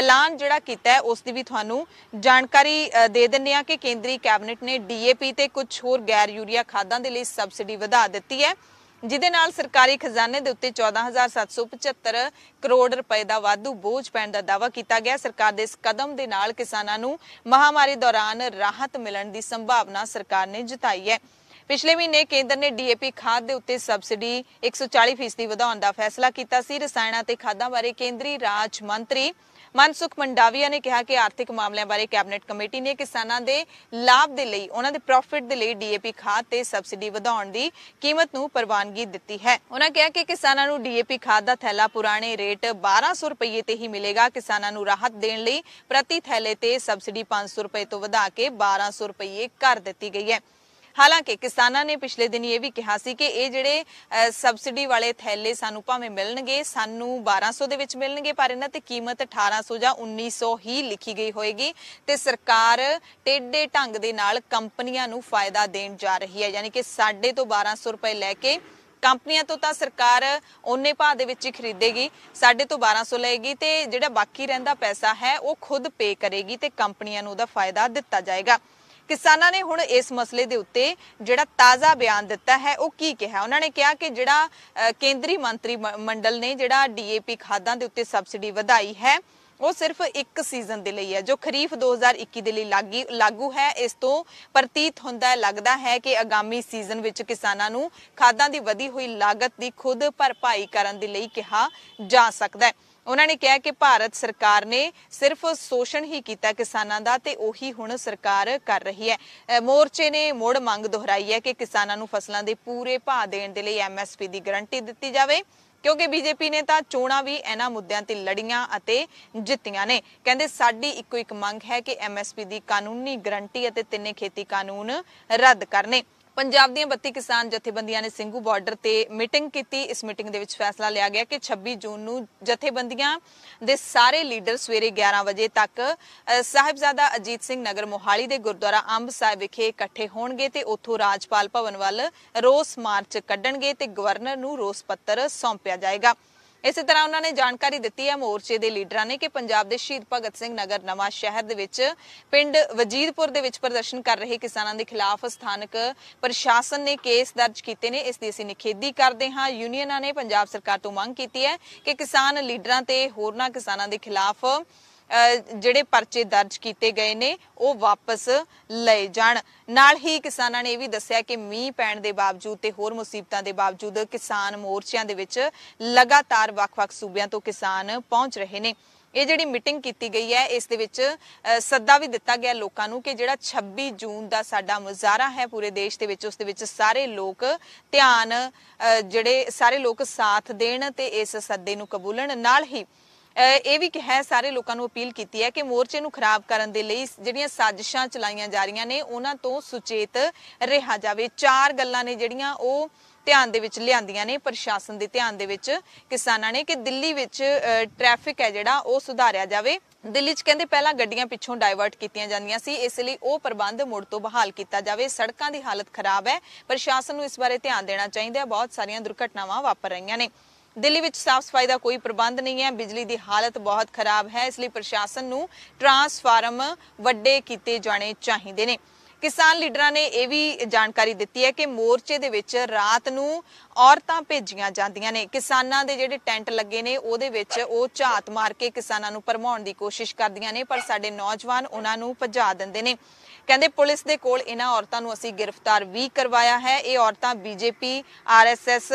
ਐਲਾਨ ਜਿਹੜਾ ਕੀਤਾ ਹੈ ਉਸ ਦੀ ਵੀ ਤੁਹਾਨੂੰ ਜਾਣਕਾਰੀ ਦੇ ਦਿੰਦੇ ਆ ਕਿ ਕੇਂਦਰੀ ਕੈਬਨਿਟ ਨੇ ਡੀਏਪੀ ਤੇ ਕੁਝ ਹੋਰ ਗੈਰ ਯੂਰੀਆ ਖਾਦਾਂ ਦੇ ਲਈ ਸਬਸਿਡੀ ਵਧਾ ਦਿੱਤੀ ਹੈ ਜਿਦੇ ਨਾਲ ਸਰਕਾਰੀ ਖਜ਼ਾਨੇ ਦੇ ਉੱਤੇ 14775 ਕਰੋੜ ਰੁਪਏ ਦਾ ਵਾਧੂ ਬੋਝ ਪੈਣ ਦਾ ਦਾਵਾ ਕੀਤਾ ਗਿਆ ਸਰਕਾਰ ਦੇ ਇਸ ਕਦਮ ਦੇ ਨਾਲ ਕਿਸਾਨਾਂ ਨੂੰ ਮਹਾਮਾਰੀ ਦੌਰਾਨ ਰਾਹਤ ਮਿਲਣ ਦੀ ਸੰਭਾਵਨਾ ਸਰਕਾਰ ਨੇ ਜਤਾਈ ਹੈ ਪਿਛਲੇ ਮਹੀਨੇ ਕੇਂਦਰ ਨੇ ਡੀਏਪੀ ਖਾਦ ਦੇ ਉੱਤੇ ਸਬਸਿਡੀ 140% ਵਧਾਉਣ ਦਾ ਫੈਸਲਾ ਕੀਤਾ ਸੀ ਰਸਾਇਣਾਂ ਤੇ ਖਾਦਾਂ ਬਾਰੇ ਕੇਂਦਰੀ ਰਾਜ ਮੰਤਰੀ ਮਨਸੁਖ ਮੰਡਾਵੀਆ ਨੇ ਕਿਹਾ ਕਿ ਆਰਥਿਕ ਮਾਮਲਿਆਂ ਬਾਰੇ ਕੈਬਨਿਟ ਕਮੇਟੀ ਨੇ ਕਿਸਾਨਾਂ ਦੇ ਲਾਭ ਦੇ ਲਈ ਉਹਨਾਂ ਦੇ ਪ੍ਰੋਫਿਟ ਦੇ ਲਈ ਡੀਏਪੀ ਖਾਦ ਤੇ ਸਬਸਿਡੀ ਵਧਾਉਣ ਦੀ ਕੀਮਤ ਨੂੰ ਪ੍ਰਵਾਨਗੀ ਦਿੱਤੀ ਹੈ ਉਹਨਾਂ ਕਿਹਾ ਕਿ ਕਿਸਾਨਾਂ ਨੂੰ ਡੀਏਪੀ ਖਾਦ ਦਾ ਥੈਲਾ ਪੁਰਾਣੇ ਰੇਟ 1200 ਰੁਪਏ ਤੇ ਹੀ ਮਿਲੇਗਾ ਕਿਸਾਨਾਂ ਨੂੰ ਰਾਹਤ ਦੇਣ ਲਈ ਪ੍ਰਤੀ ਥੈਲੇ ਤੇ ਸਬਸਿਡੀ 500 ਰੁਪਏ ਤੋਂ ਵਧਾ ਕੇ 1200 ਰੁਪਏ ਕਰ ਦਿੱਤੀ ਗਈ ਹੈ ਹਾਲਾਂਕਿ ਕਿਸਾਨਾਂ ਨੇ ਪਿਛਲੇ ਦਿਨ ਇਹ ਵੀ ਕਿਹਾ ਸੀ ਕਿ ਇਹ ਜਿਹੜੇ ਸਬਸਿਡੀ ਵਾਲੇ ਥੈਲੇ ਸਾਨੂੰ ਭਾਵੇਂ ਮਿਲਣਗੇ ਸਾਨੂੰ 1200 ਦੇ ਵਿੱਚ ਮਿਲਣਗੇ ਪਰ ਇਹਨਾਂ ਤੇ ਕੀਮਤ 1800 ਜਾਂ 1900 ਹੀ ਲਿਖੀ ਗਈ ਹੋਏਗੀ ਤੇ ਸਰਕਾਰ ਟੇਡੇ ਢੰਗ ਦੇ ਨਾਲ ਕੰਪਨੀਆਂ ਨੂੰ ਫਾਇਦਾ ਦੇਣ ਜਾ ਰਹੀ ਹੈ ਯਾਨੀ ਕਿ ਸਾਡੇ ਤੋਂ 1200 ਰੁਪਏ ਲੈ ਕੇ ਕੰਪਨੀਆਂ ਤੋਂ ਤਾਂ ਸਰਕਾਰ ਉਹਨੇ ਭਾਅ ਦੇ ਵਿੱਚ ਹੀ ਖਰੀਦੇਗੀ ਸਾਡੇ ਤੋਂ 1200 ਲਏਗੀ ਤੇ ਜਿਹੜਾ ਬਾਕੀ ਰਹਿੰਦਾ ਪੈਸਾ ਹੈ ਉਹ ਖੁਦ ਪੇ ਕਰੇਗੀ ਤੇ ਕੰਪਨੀਆਂ ਨੂੰ ਉਹਦਾ ਫਾਇਦਾ ਦਿੱਤਾ ਜਾਏਗਾ ਕਿਸਾਨਾਂ ਨੇ ਹੁਣ ਇਸ ਮਸਲੇ ਦੇ ਉੱਤੇ ਜਿਹੜਾ ਤਾਜ਼ਾ ਬਿਆਨ ਦਿੱਤਾ ਹੈ ਉਹ ਕੀ ਕਿਹਾ ਉਹਨਾਂ ਨੇ ਕਿਹਾ ਕਿ ਜਿਹੜਾ ਕੇਂਦਰੀ ਮੰਤਰੀ ਮੰਡਲ ਨੇ ਜਿਹੜਾ ਡੀਏਪੀ ਖਾਦਾਂ ਦੇ ਉੱਤੇ ਸਬਸਿਡੀ ਵਧਾਈ ਹੈ ਉਹ ਸਿਰਫ ਇੱਕ ਸੀਜ਼ਨ ਦੇ ਲਈ ਹੈ ਜੋ ਖਰੀਫ 2021 ਦੇ ਲਈ ਲਾਗੀ ਲਾਗੂ ਹੈ ਇਸ ਤੋਂ ਪ੍ਰਤੀਤ ਹੁੰਦਾ ਲੱਗਦਾ ਹੈ ਕਿ ਆਗਾਮੀ ਸੀਜ਼ਨ ਵਿੱਚ ਕਿਸਾਨਾਂ ਨੂੰ ਖਾਦਾਂ ਦੀ ਵਧੀ ਹੋਈ ਲਾਗਤ ਦੀ ਖੁਦ ਭਰਪਾਈ ਕਰਨ ਦੇ ਲਈ ਕਿਹਾ ਜਾ ਸਕਦਾ ਹੈ ਉਹਨਾਂ ਨੇ ਕਿਹਾ ਕਿ ਭਾਰਤ ਸਰਕਾਰ ਨੇ ਸਿਰਫ ਸ਼ੋਸ਼ਣ ਹੀ ਕੀਤਾ ਕਿਸਾਨਾਂ ਦਾ ਤੇ ਉਹੀ ਹੁਣ ਸਰਕਾਰ ਕਰ ਰਹੀ ਹੈ ਮੋਰਚੇ ਨੇ ਮੋੜ ਮੰਗ ਦੁਹਰਾਈ ਹੈ ਕਿ ਕਿਸਾਨਾਂ ਨੂੰ ਫਸਲਾਂ ਦੇ ਪੂਰੇ ਭਾਅ ਦੇਣ ਦੇ ਲਈ ਐਮਐਸਪੀ ਦੀ ਗਾਰੰਟੀ ਦਿੱਤੀ ਜਾਵੇ ਕਿਉਂਕਿ ਬੀਜੇਪੀ ਨੇ ਤਾਂ ਚੋਣਾਂ ਵੀ ਇਹਨਾਂ ਮੁੱਦਿਆਂ ਤੇ ਲੜੀਆਂ ਅਤੇ ਜਿੱਤੀਆਂ ਨੇ ਕਹਿੰਦੇ ਸਾਡੀ ਇੱਕੋ ਇੱਕ ਮੰਗ ਹੈ ਕਿ ਐਮਐਸਪੀ ਦੀ ਕਾਨੂੰਨੀ ਗਰੰਟੀ ਅਤੇ ਤਿੰਨੇ ਖੇਤੀ ਕਾਨੂੰਨ ਰੱਦ ਕਰਨੇ ਪੰਜਾਬ ਦੀਆਂ 32 ਕਿਸਾਨ ਜਥੇਬੰਦੀਆਂ ਨੇ ਸਿੰਘੂ ਬਾਰਡਰ ਤੇ ਮੀਟਿੰਗ ਕੀਤੀ ਇਸ ਮੀਟਿੰਗ ਦੇ ਵਿੱਚ ਫੈਸਲਾ ਲਿਆ ਗਿਆ ਕਿ 26 ਜੂਨ ਨੂੰ ਜਥੇਬੰਦੀਆਂ ਦੇ ਸਾਰੇ ਲੀਡਰ ਸਵੇਰੇ 11 ਵਜੇ ਤੱਕ ਸਾਹਿਬਜ਼ਾਦਾ ਅਜੀਤ ਸਿੰਘ ਨਗਰ ਮੋਹਾਲੀ ਦੇ ਗੁਰਦੁਆਰਾ ਅੰਬ ਸਾਹਿਬ ਵਿਖੇ ਇਕੱਠੇ ਹੋਣਗੇ ਤੇ ਉੱਥੋਂ ਰਾਜਪਾਲ ਭਵਨ ਵੱਲ ਰੋਸ ਮਾਰਚ ਕੱਢਣਗੇ ਤੇ ਗਵਰਨਰ ਨੂੰ ਰੋਸ ਪੱਤਰ ਸੌਂਪਿਆ ਜਾਏਗਾ ਇਸੇ ਤਰ੍ਹਾਂ ਉਹਨਾਂ ਨੇ ਜਾਣਕਾਰੀ ਦਿੱਤੀ ਹੈ ਮੋਰਚੇ ਦੇ ਲੀਡਰਾਂ ਨੇ ਕਿ ਪੰਜਾਬ ਦੇ ਸ਼ਹੀਦ ਭਗਤ ਸਿੰਘ ਨਗਰ ਨਵਾਂ ਸ਼ਹਿਰ ਦੇ ਵਿੱਚ ਪਿੰਡ ਵਜੀਦਪੁਰ ਦੇ ਵਿੱਚ ਪ੍ਰਦਰਸ਼ਨ ਕਰ ਰਹੇ ਕਿਸਾਨਾਂ ਦੇ ਖਿਲਾਫ ਸਥਾਨਕ ਪ੍ਰਸ਼ਾਸਨ ਨੇ ਕੇਸ ਦਰਜ ਕੀਤੇ ਨੇ ਇਸ ਦੀ ਅਸੀਂ ਨਿਖੇਧੀ ਕਰਦੇ ਹਾਂ ਯੂਨੀਅਨਾਂ ਨੇ ਪੰਜਾਬ ਸਰਕਾਰ ਤੋਂ ਮੰਗ ਕੀਤੀ ਹੈ ਕਿ ਕਿਸਾਨ ਲੀਡਰਾਂ ਤੇ ਹੋਰਨਾਂ ਕਿਸਾਨਾਂ ਦੇ ਖਿਲਾਫ ਜਿਹੜੇ ਪਰਚੇ ਦਰਜ ਕੀਤੇ ਗਏ ਨੇ ਉਹ ਵਾਪਸ ਲਏ ਜਾਣ ਨਾਲ ਹੀ ਕਿਸਾਨਾਂ ਨੇ ਇਹ ਵੀ ਦੱਸਿਆ ਕਿ ਮੀਂਹ ਪੈਣ ਦੇ ਬਾਵਜੂਦ ਤੇ ਹੋਰ ਮੁਸੀਬਤਾਂ ਦੇ ਬਾਵਜੂਦ ਕਿਸਾਨ ਮੋਰਚਿਆਂ ਦੇ ਵਿੱਚ ਲਗਾਤਾਰ ਵੱਖ-ਵੱਖ ਸੂਬਿਆਂ ਤੋਂ ਕਿਸਾਨ ਪਹੁੰਚ ਰਹੇ ਨੇ ਇਹ ਜਿਹੜੀ ਮੀਟਿੰਗ ਕੀਤੀ ਗਈ ਹੈ ਇਸ ਦੇ ਵਿੱਚ ਸੱਦਾ ਵੀ ਦਿੱਤਾ ਗਿਆ ਲੋਕਾਂ ਨੂੰ ਕਿ ਜਿਹੜਾ 26 ਜੂਨ ਦਾ ਸਾਡਾ ਮਜ਼ਾਰਾ ਹੈ ਪੂਰੇ ਦੇਸ਼ ਦੇ ਵਿੱਚ ਉਸ ਦੇ ਵਿੱਚ ਸਾਰੇ ਲੋਕ ਧਿਆਨ ਜਿਹੜੇ ਸਾਰੇ ਲੋਕ ਸਾਥ ਦੇਣ ਤੇ ਇਸ ਸੱਦੇ ਨੂੰ ਕਬੂਲਣ ਨਾਲ ਹੀ ਇਹ ਵੀ ਹੈ ਸਾਰੇ ਲੋਕਾਂ ਨੂੰ ਅਪੀਲ ਕੀਤੀ ਹੈ ਕਿ ਮੋਰਚੇ ਨੂੰ ਖਰਾਬ ਕਰਨ ਦੇ ਲਈ ਜਿਹੜੀਆਂ ਸਾਜ਼ਿਸ਼ਾਂ ਚਲਾਈਆਂ ਜਾ ਰਹੀਆਂ ਨੇ ਉਹਨਾਂ ਤੋਂ ਸੁਚੇਤ ਰਿਹਾ ਜਾਵੇ ਚਾਰ ਗੱਲਾਂ ਨੇ ਜਿਹੜੀਆਂ ਉਹ ਧਿਆਨ ਦੇ ਵਿੱਚ ਲਿਆਂਦੀਆਂ ਨੇ ਪ੍ਰਸ਼ਾਸਨ ਦੇ ਧਿਆਨ ਦੇ ਵਿੱਚ ਕਿਸਾਨਾਂ ਨੇ ਕਿ ਦਿੱਲੀ ਵਿੱਚ ਟ੍ਰੈਫਿਕ ਹੈ ਜਿਹੜਾ ਉਹ ਸੁਧਾਰਿਆ ਜਾਵੇ ਦਿੱਲੀ 'ਚ ਕਹਿੰਦੇ ਪਹਿਲਾਂ ਗੱਡੀਆਂ ਪਿੱਛੋਂ ਡਾਈਵਰਟ ਕੀਤੀਆਂ ਜਾਂਦੀਆਂ ਸੀ ਇਸ ਲਈ ਉਹ ਪ੍ਰਬੰਧ ਮੁੜ ਤੋਂ ਬਹਾਲ ਕੀਤਾ ਜਾਵੇ ਸੜਕਾਂ ਦੀ ਹਾਲਤ ਖਰਾਬ ਹੈ ਪ੍ਰਸ਼ਾਸਨ ਨੂੰ ਇਸ ਬਾਰੇ ਧਿਆਨ ਦੇਣਾ ਚਾਹੀਦਾ ਹੈ ਬਹੁਤ ਸਾਰੀਆਂ ਦੁਰਘਟਨਾਵਾਂ ਵਾਪਰ ਰਹੀਆਂ ਨੇ ਦਿੱਲੀ ਵਿੱਚ ਸਾਫ਼ ਸਫਾਈ ਦਾ ਕੋਈ ਪ੍ਰਬੰਧ ਨਹੀਂ ਹੈ ਬਿਜਲੀ ਦੀ ਹਾਲਤ ਬਹੁਤ ਖਰਾਬ ਹੈ ਇਸ ਲਈ ਪ੍ਰਸ਼ਾਸਨ ਨੂੰ ਟਰਾਂਸਫਾਰਮ ਵੱਡੇ ਕੀਤੇ ਜਾਣੇ ਚਾਹੀਦੇ ਨੇ ਕਿਸਾਨ ਲੀਡਰਾਂ ਨੇ ਇਹ ਵੀ ਜਾਣਕਾਰੀ ਦਿੱਤੀ ਹੈ ਕਿ ਮੋਰਚੇ ਦੇ ਵਿੱਚ ਰਾਤ ਨੂੰ ਔਰਤਾਂ ਭੇਜੀਆਂ ਜਾਂਦੀਆਂ ਨੇ ਕਿਸਾਨਾਂ ਦੇ ਜਿਹੜੇ ਟੈਂਟ ਲੱਗੇ ਨੇ ਉਹਦੇ ਵਿੱਚ ਉਹ ਝਾਤ ਮਾਰ ਕੇ ਕਿਸਾਨਾਂ ਨੂੰ ਪਰਮਾਉਣ ਦੀ ਕੋਸ਼ਿਸ਼ ਕਰਦੀਆਂ ਨੇ ਪਰ ਸਾਡੇ ਨੌਜਵਾਨ ਉਹਨਾਂ ਨੂੰ ਭਜਾ ਦਿੰਦੇ ਨੇ ਕਹਿੰਦੇ ਪੁਲਿਸ ਦੇ ਕੋਲ ਇਹਨਾਂ ਔਰਤਾਂ ਨੂੰ ਅਸੀਂ ਗ੍ਰਿਫਤਾਰ ਵੀ ਕਰਵਾਇਆ ਹੈ ਇਹ ਔਰਤਾਂ ਬੀਜੇਪੀ ਆਰਐਸਐਸ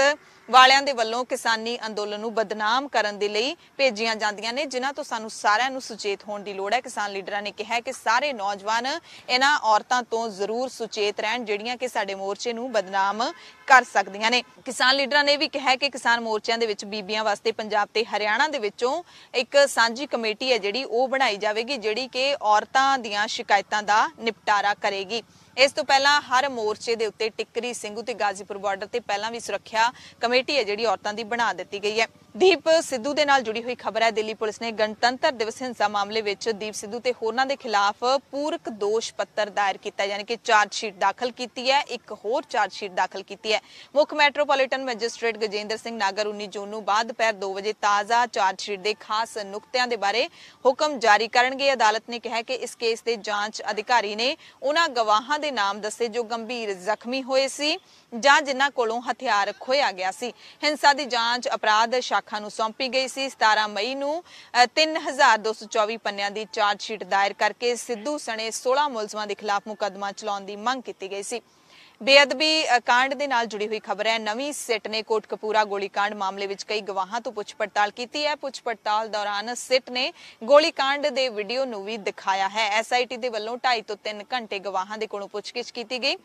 ਵਾਲਿਆਂ ਦੇ ਵੱਲੋਂ ਕਿਸਾਨੀ ਅੰਦੋਲਨ ਨੂੰ ਬਦਨਾਮ ਕਰਨ ਦੇ ਲਈ ਭੇਜੀਆਂ ਜਾਂਦੀਆਂ ਨੇ ਜਿਨ੍ਹਾਂ ਤੋਂ ਸਾਨੂੰ ਸਾਰਿਆਂ ਨੂੰ ਸੁਚੇਤ ਹੋਣ ਦੀ ਲੋੜ ਹੈ ਕਿਸਾਨ ਲੀਡਰਾਂ ਨੇ ਕਿਹਾ ਕਿ ਸਾਰੇ ਨੌਜਵਾਨ ਇਹਨਾਂ ਔਰਤਾਂ ਤੋਂ ਜ਼ਰੂਰ ਸੁਚੇਤ ਰਹਿਣ ਜਿਹੜੀਆਂ ਕਿ ਸਾਡੇ ਮੋਰਚੇ ਨੂੰ ਬਦਨਾਮ ਕਰ ਸਕਦੀਆਂ ਨੇ ਕਿਸਾਨ ਲੀਡਰਾਂ ਨੇ ਵੀ ਕਿਹਾ ਕਿ ਕਿਸਾਨ ਮੋਰਚਿਆਂ ਦੇ ਵਿੱਚ ਬੀਬੀਆਂ ਵਾਸਤੇ ਪੰਜਾਬ ਤੇ ਹਰਿਆਣਾ ਦੇ ਵਿੱਚੋਂ ਇੱਕ ਸਾਂਝੀ ਕਮੇਟੀ ਹੈ ਜਿਹੜੀ ਉਹ ਬਣਾਈ ਜਾਵੇਗੀ ਜਿਹੜੀ ਕਿ ਔਰਤਾਂ ਦੀਆਂ ਸ਼ਿਕਾਇਤਾਂ ਦਾ ਨਿਪਟਾਰਾ ਕਰੇਗੀ ਇਸ ਤੋਂ ਪਹਿਲਾਂ ਹਰ ਮੋਰਚੇ ਦੇ ਉੱਤੇ ਟਿੱਕਰੀ ਸਿੰਘੂ ਤੇ ਗਾਜ਼ੀਪੁਰ ਬਾਰਡਰ ਤੇ ਪਹਿਲਾਂ ਵੀ ਸੁਰੱਖਿਆ ਕਮੇਟੀ ਹੈ ਜਿਹੜੀ ਔਰਤਾਂ ਦੀ ਬਣਾ ਦਿੱਤੀ ਗਈ ਹੈ ਦੀਪ ਸਿੱਧੂ ਦੇ ਨਾਲ ਜੁੜੀ ਹੋਈ ਖਬਰ ਹੈ ਦਿੱਲੀ ਪੁਲਿਸ ਨੇ ਗਣਤੰਤਰ ਦਿਵਸ ਹਿੰਸਾ ਮਾਮਲੇ ਵਿੱਚ ਦੀਪ ਸਿੱਧੂ ਤੇ ਹੋਰਨਾਂ ਦੇ ਖਿਲਾਫ ਪੂਰਕ ਦੋਸ਼ ਪੱਤਰ ਦਾਇਰ ਕੀਤਾ ਯਾਨੀ ਕਿ ਚਾਰਜ ਸ਼ੀਟ ਦਾਖਲ ਕੀਤੀ ਹੈ ਇੱਕ ਹੋਰ ਚਾਰਜ ਸ਼ੀਟ ਦਾਖਲ ਕੀਤੀ ਹੈ ਮੁੱਖ metropolitan magistrate Gajender Singh Nagar 19 June ਨੂੰ ਬਾਅਦ ਦੁਪਹਿਰ 2 ਵਜੇ ਤਾਜ਼ਾ ਚਾਰਜ ਸ਼ੀਟ ਦੇ ਖਾਸ ਨੁਕਤਿਆਂ ਦੇ ਬਾਰੇ ਹੁਕਮ ਜਾਰੀ ਕਰਨਗੇ ਅਦਾਲਤ ਨੇ ਕਿਹਾ ਕਿ ਇਸ ਕੇਸ ਦੇ ਜਾਂਚ ਅਧਿਕਾਰੀ ਨੇ ਉਹਨਾਂ ਗਵਾਹਾਂ ਦੇ ਨਾਮ ਦੱਸੇ ਜੋ ਗੰਭੀਰ ਜ਼ਖਮੀ ਹੋਏ ਸੀ ਜਾਂ ਜਿਨ੍ਹਾਂ ਕੋਲੋਂ ਹਥਿਆਰ ਖੋਇਆ ਗਿਆ ਸੀ ਹਿੰਸਾ ਦੀ ਜਾਂਚ ਅਪਰਾਧ ਸ਼ਾਖਾ ਨੂੰ ਸੌਂਪੀ ਗਈ ਸੀ 17 ਮਈ ਨੂੰ 3224 ਪੰਨਿਆਂ ਦੀ ਚਾਰਜ ਸ਼ੀਟ ਦਾਇਰ ਕਰਕੇ ਸਿੱਧੂ ਸਣੇ 16 ਮੁਲਜ਼ਮਾਂ ਦੇ ਖਿਲਾਫ ਮੁਕੱਦਮਾ ਚਲਾਉਣ ਦੀ ਮੰਗ ਕੀਤੀ ਗਈ ਸੀ ਬੇਅਦਬੀ ਕਾਂਡ ਦੇ ਨਾਲ ਜੁੜੀ ਹੋਈ ਖਬਰ ਹੈ ਨਵੀਂ ਸਿੱਟ ਨੇ ਕੋਟਕਪੂਰਾ ਗੋਲੀकांड ਮਾਮਲੇ ਵਿੱਚ ਕਈ ਗਵਾਹਾਂ ਤੋਂ ਪੁੱਛ ਪੜਤਾਲ ਕੀਤੀ ਹੈ ਪੁੱਛ ਪੜਤਾਲ ਦੌਰਾਨ ਸਿੱਟ ਨੇ ਗੋਲੀकांड ਦੇ ਵੀਡੀਓ ਨੂੰ ਵੀ ਦਿਖਾਇਆ ਹੈ ਐਸਆਈਟੀ ਦੇ ਵੱਲੋਂ 2.5 ਤੋਂ 3 ਘੰਟੇ ਗਵਾਹਾਂ ਦੇ ਕੋਲੋਂ ਪੁੱਛਗਿੱਛ ਕੀਤੀ ਗਈ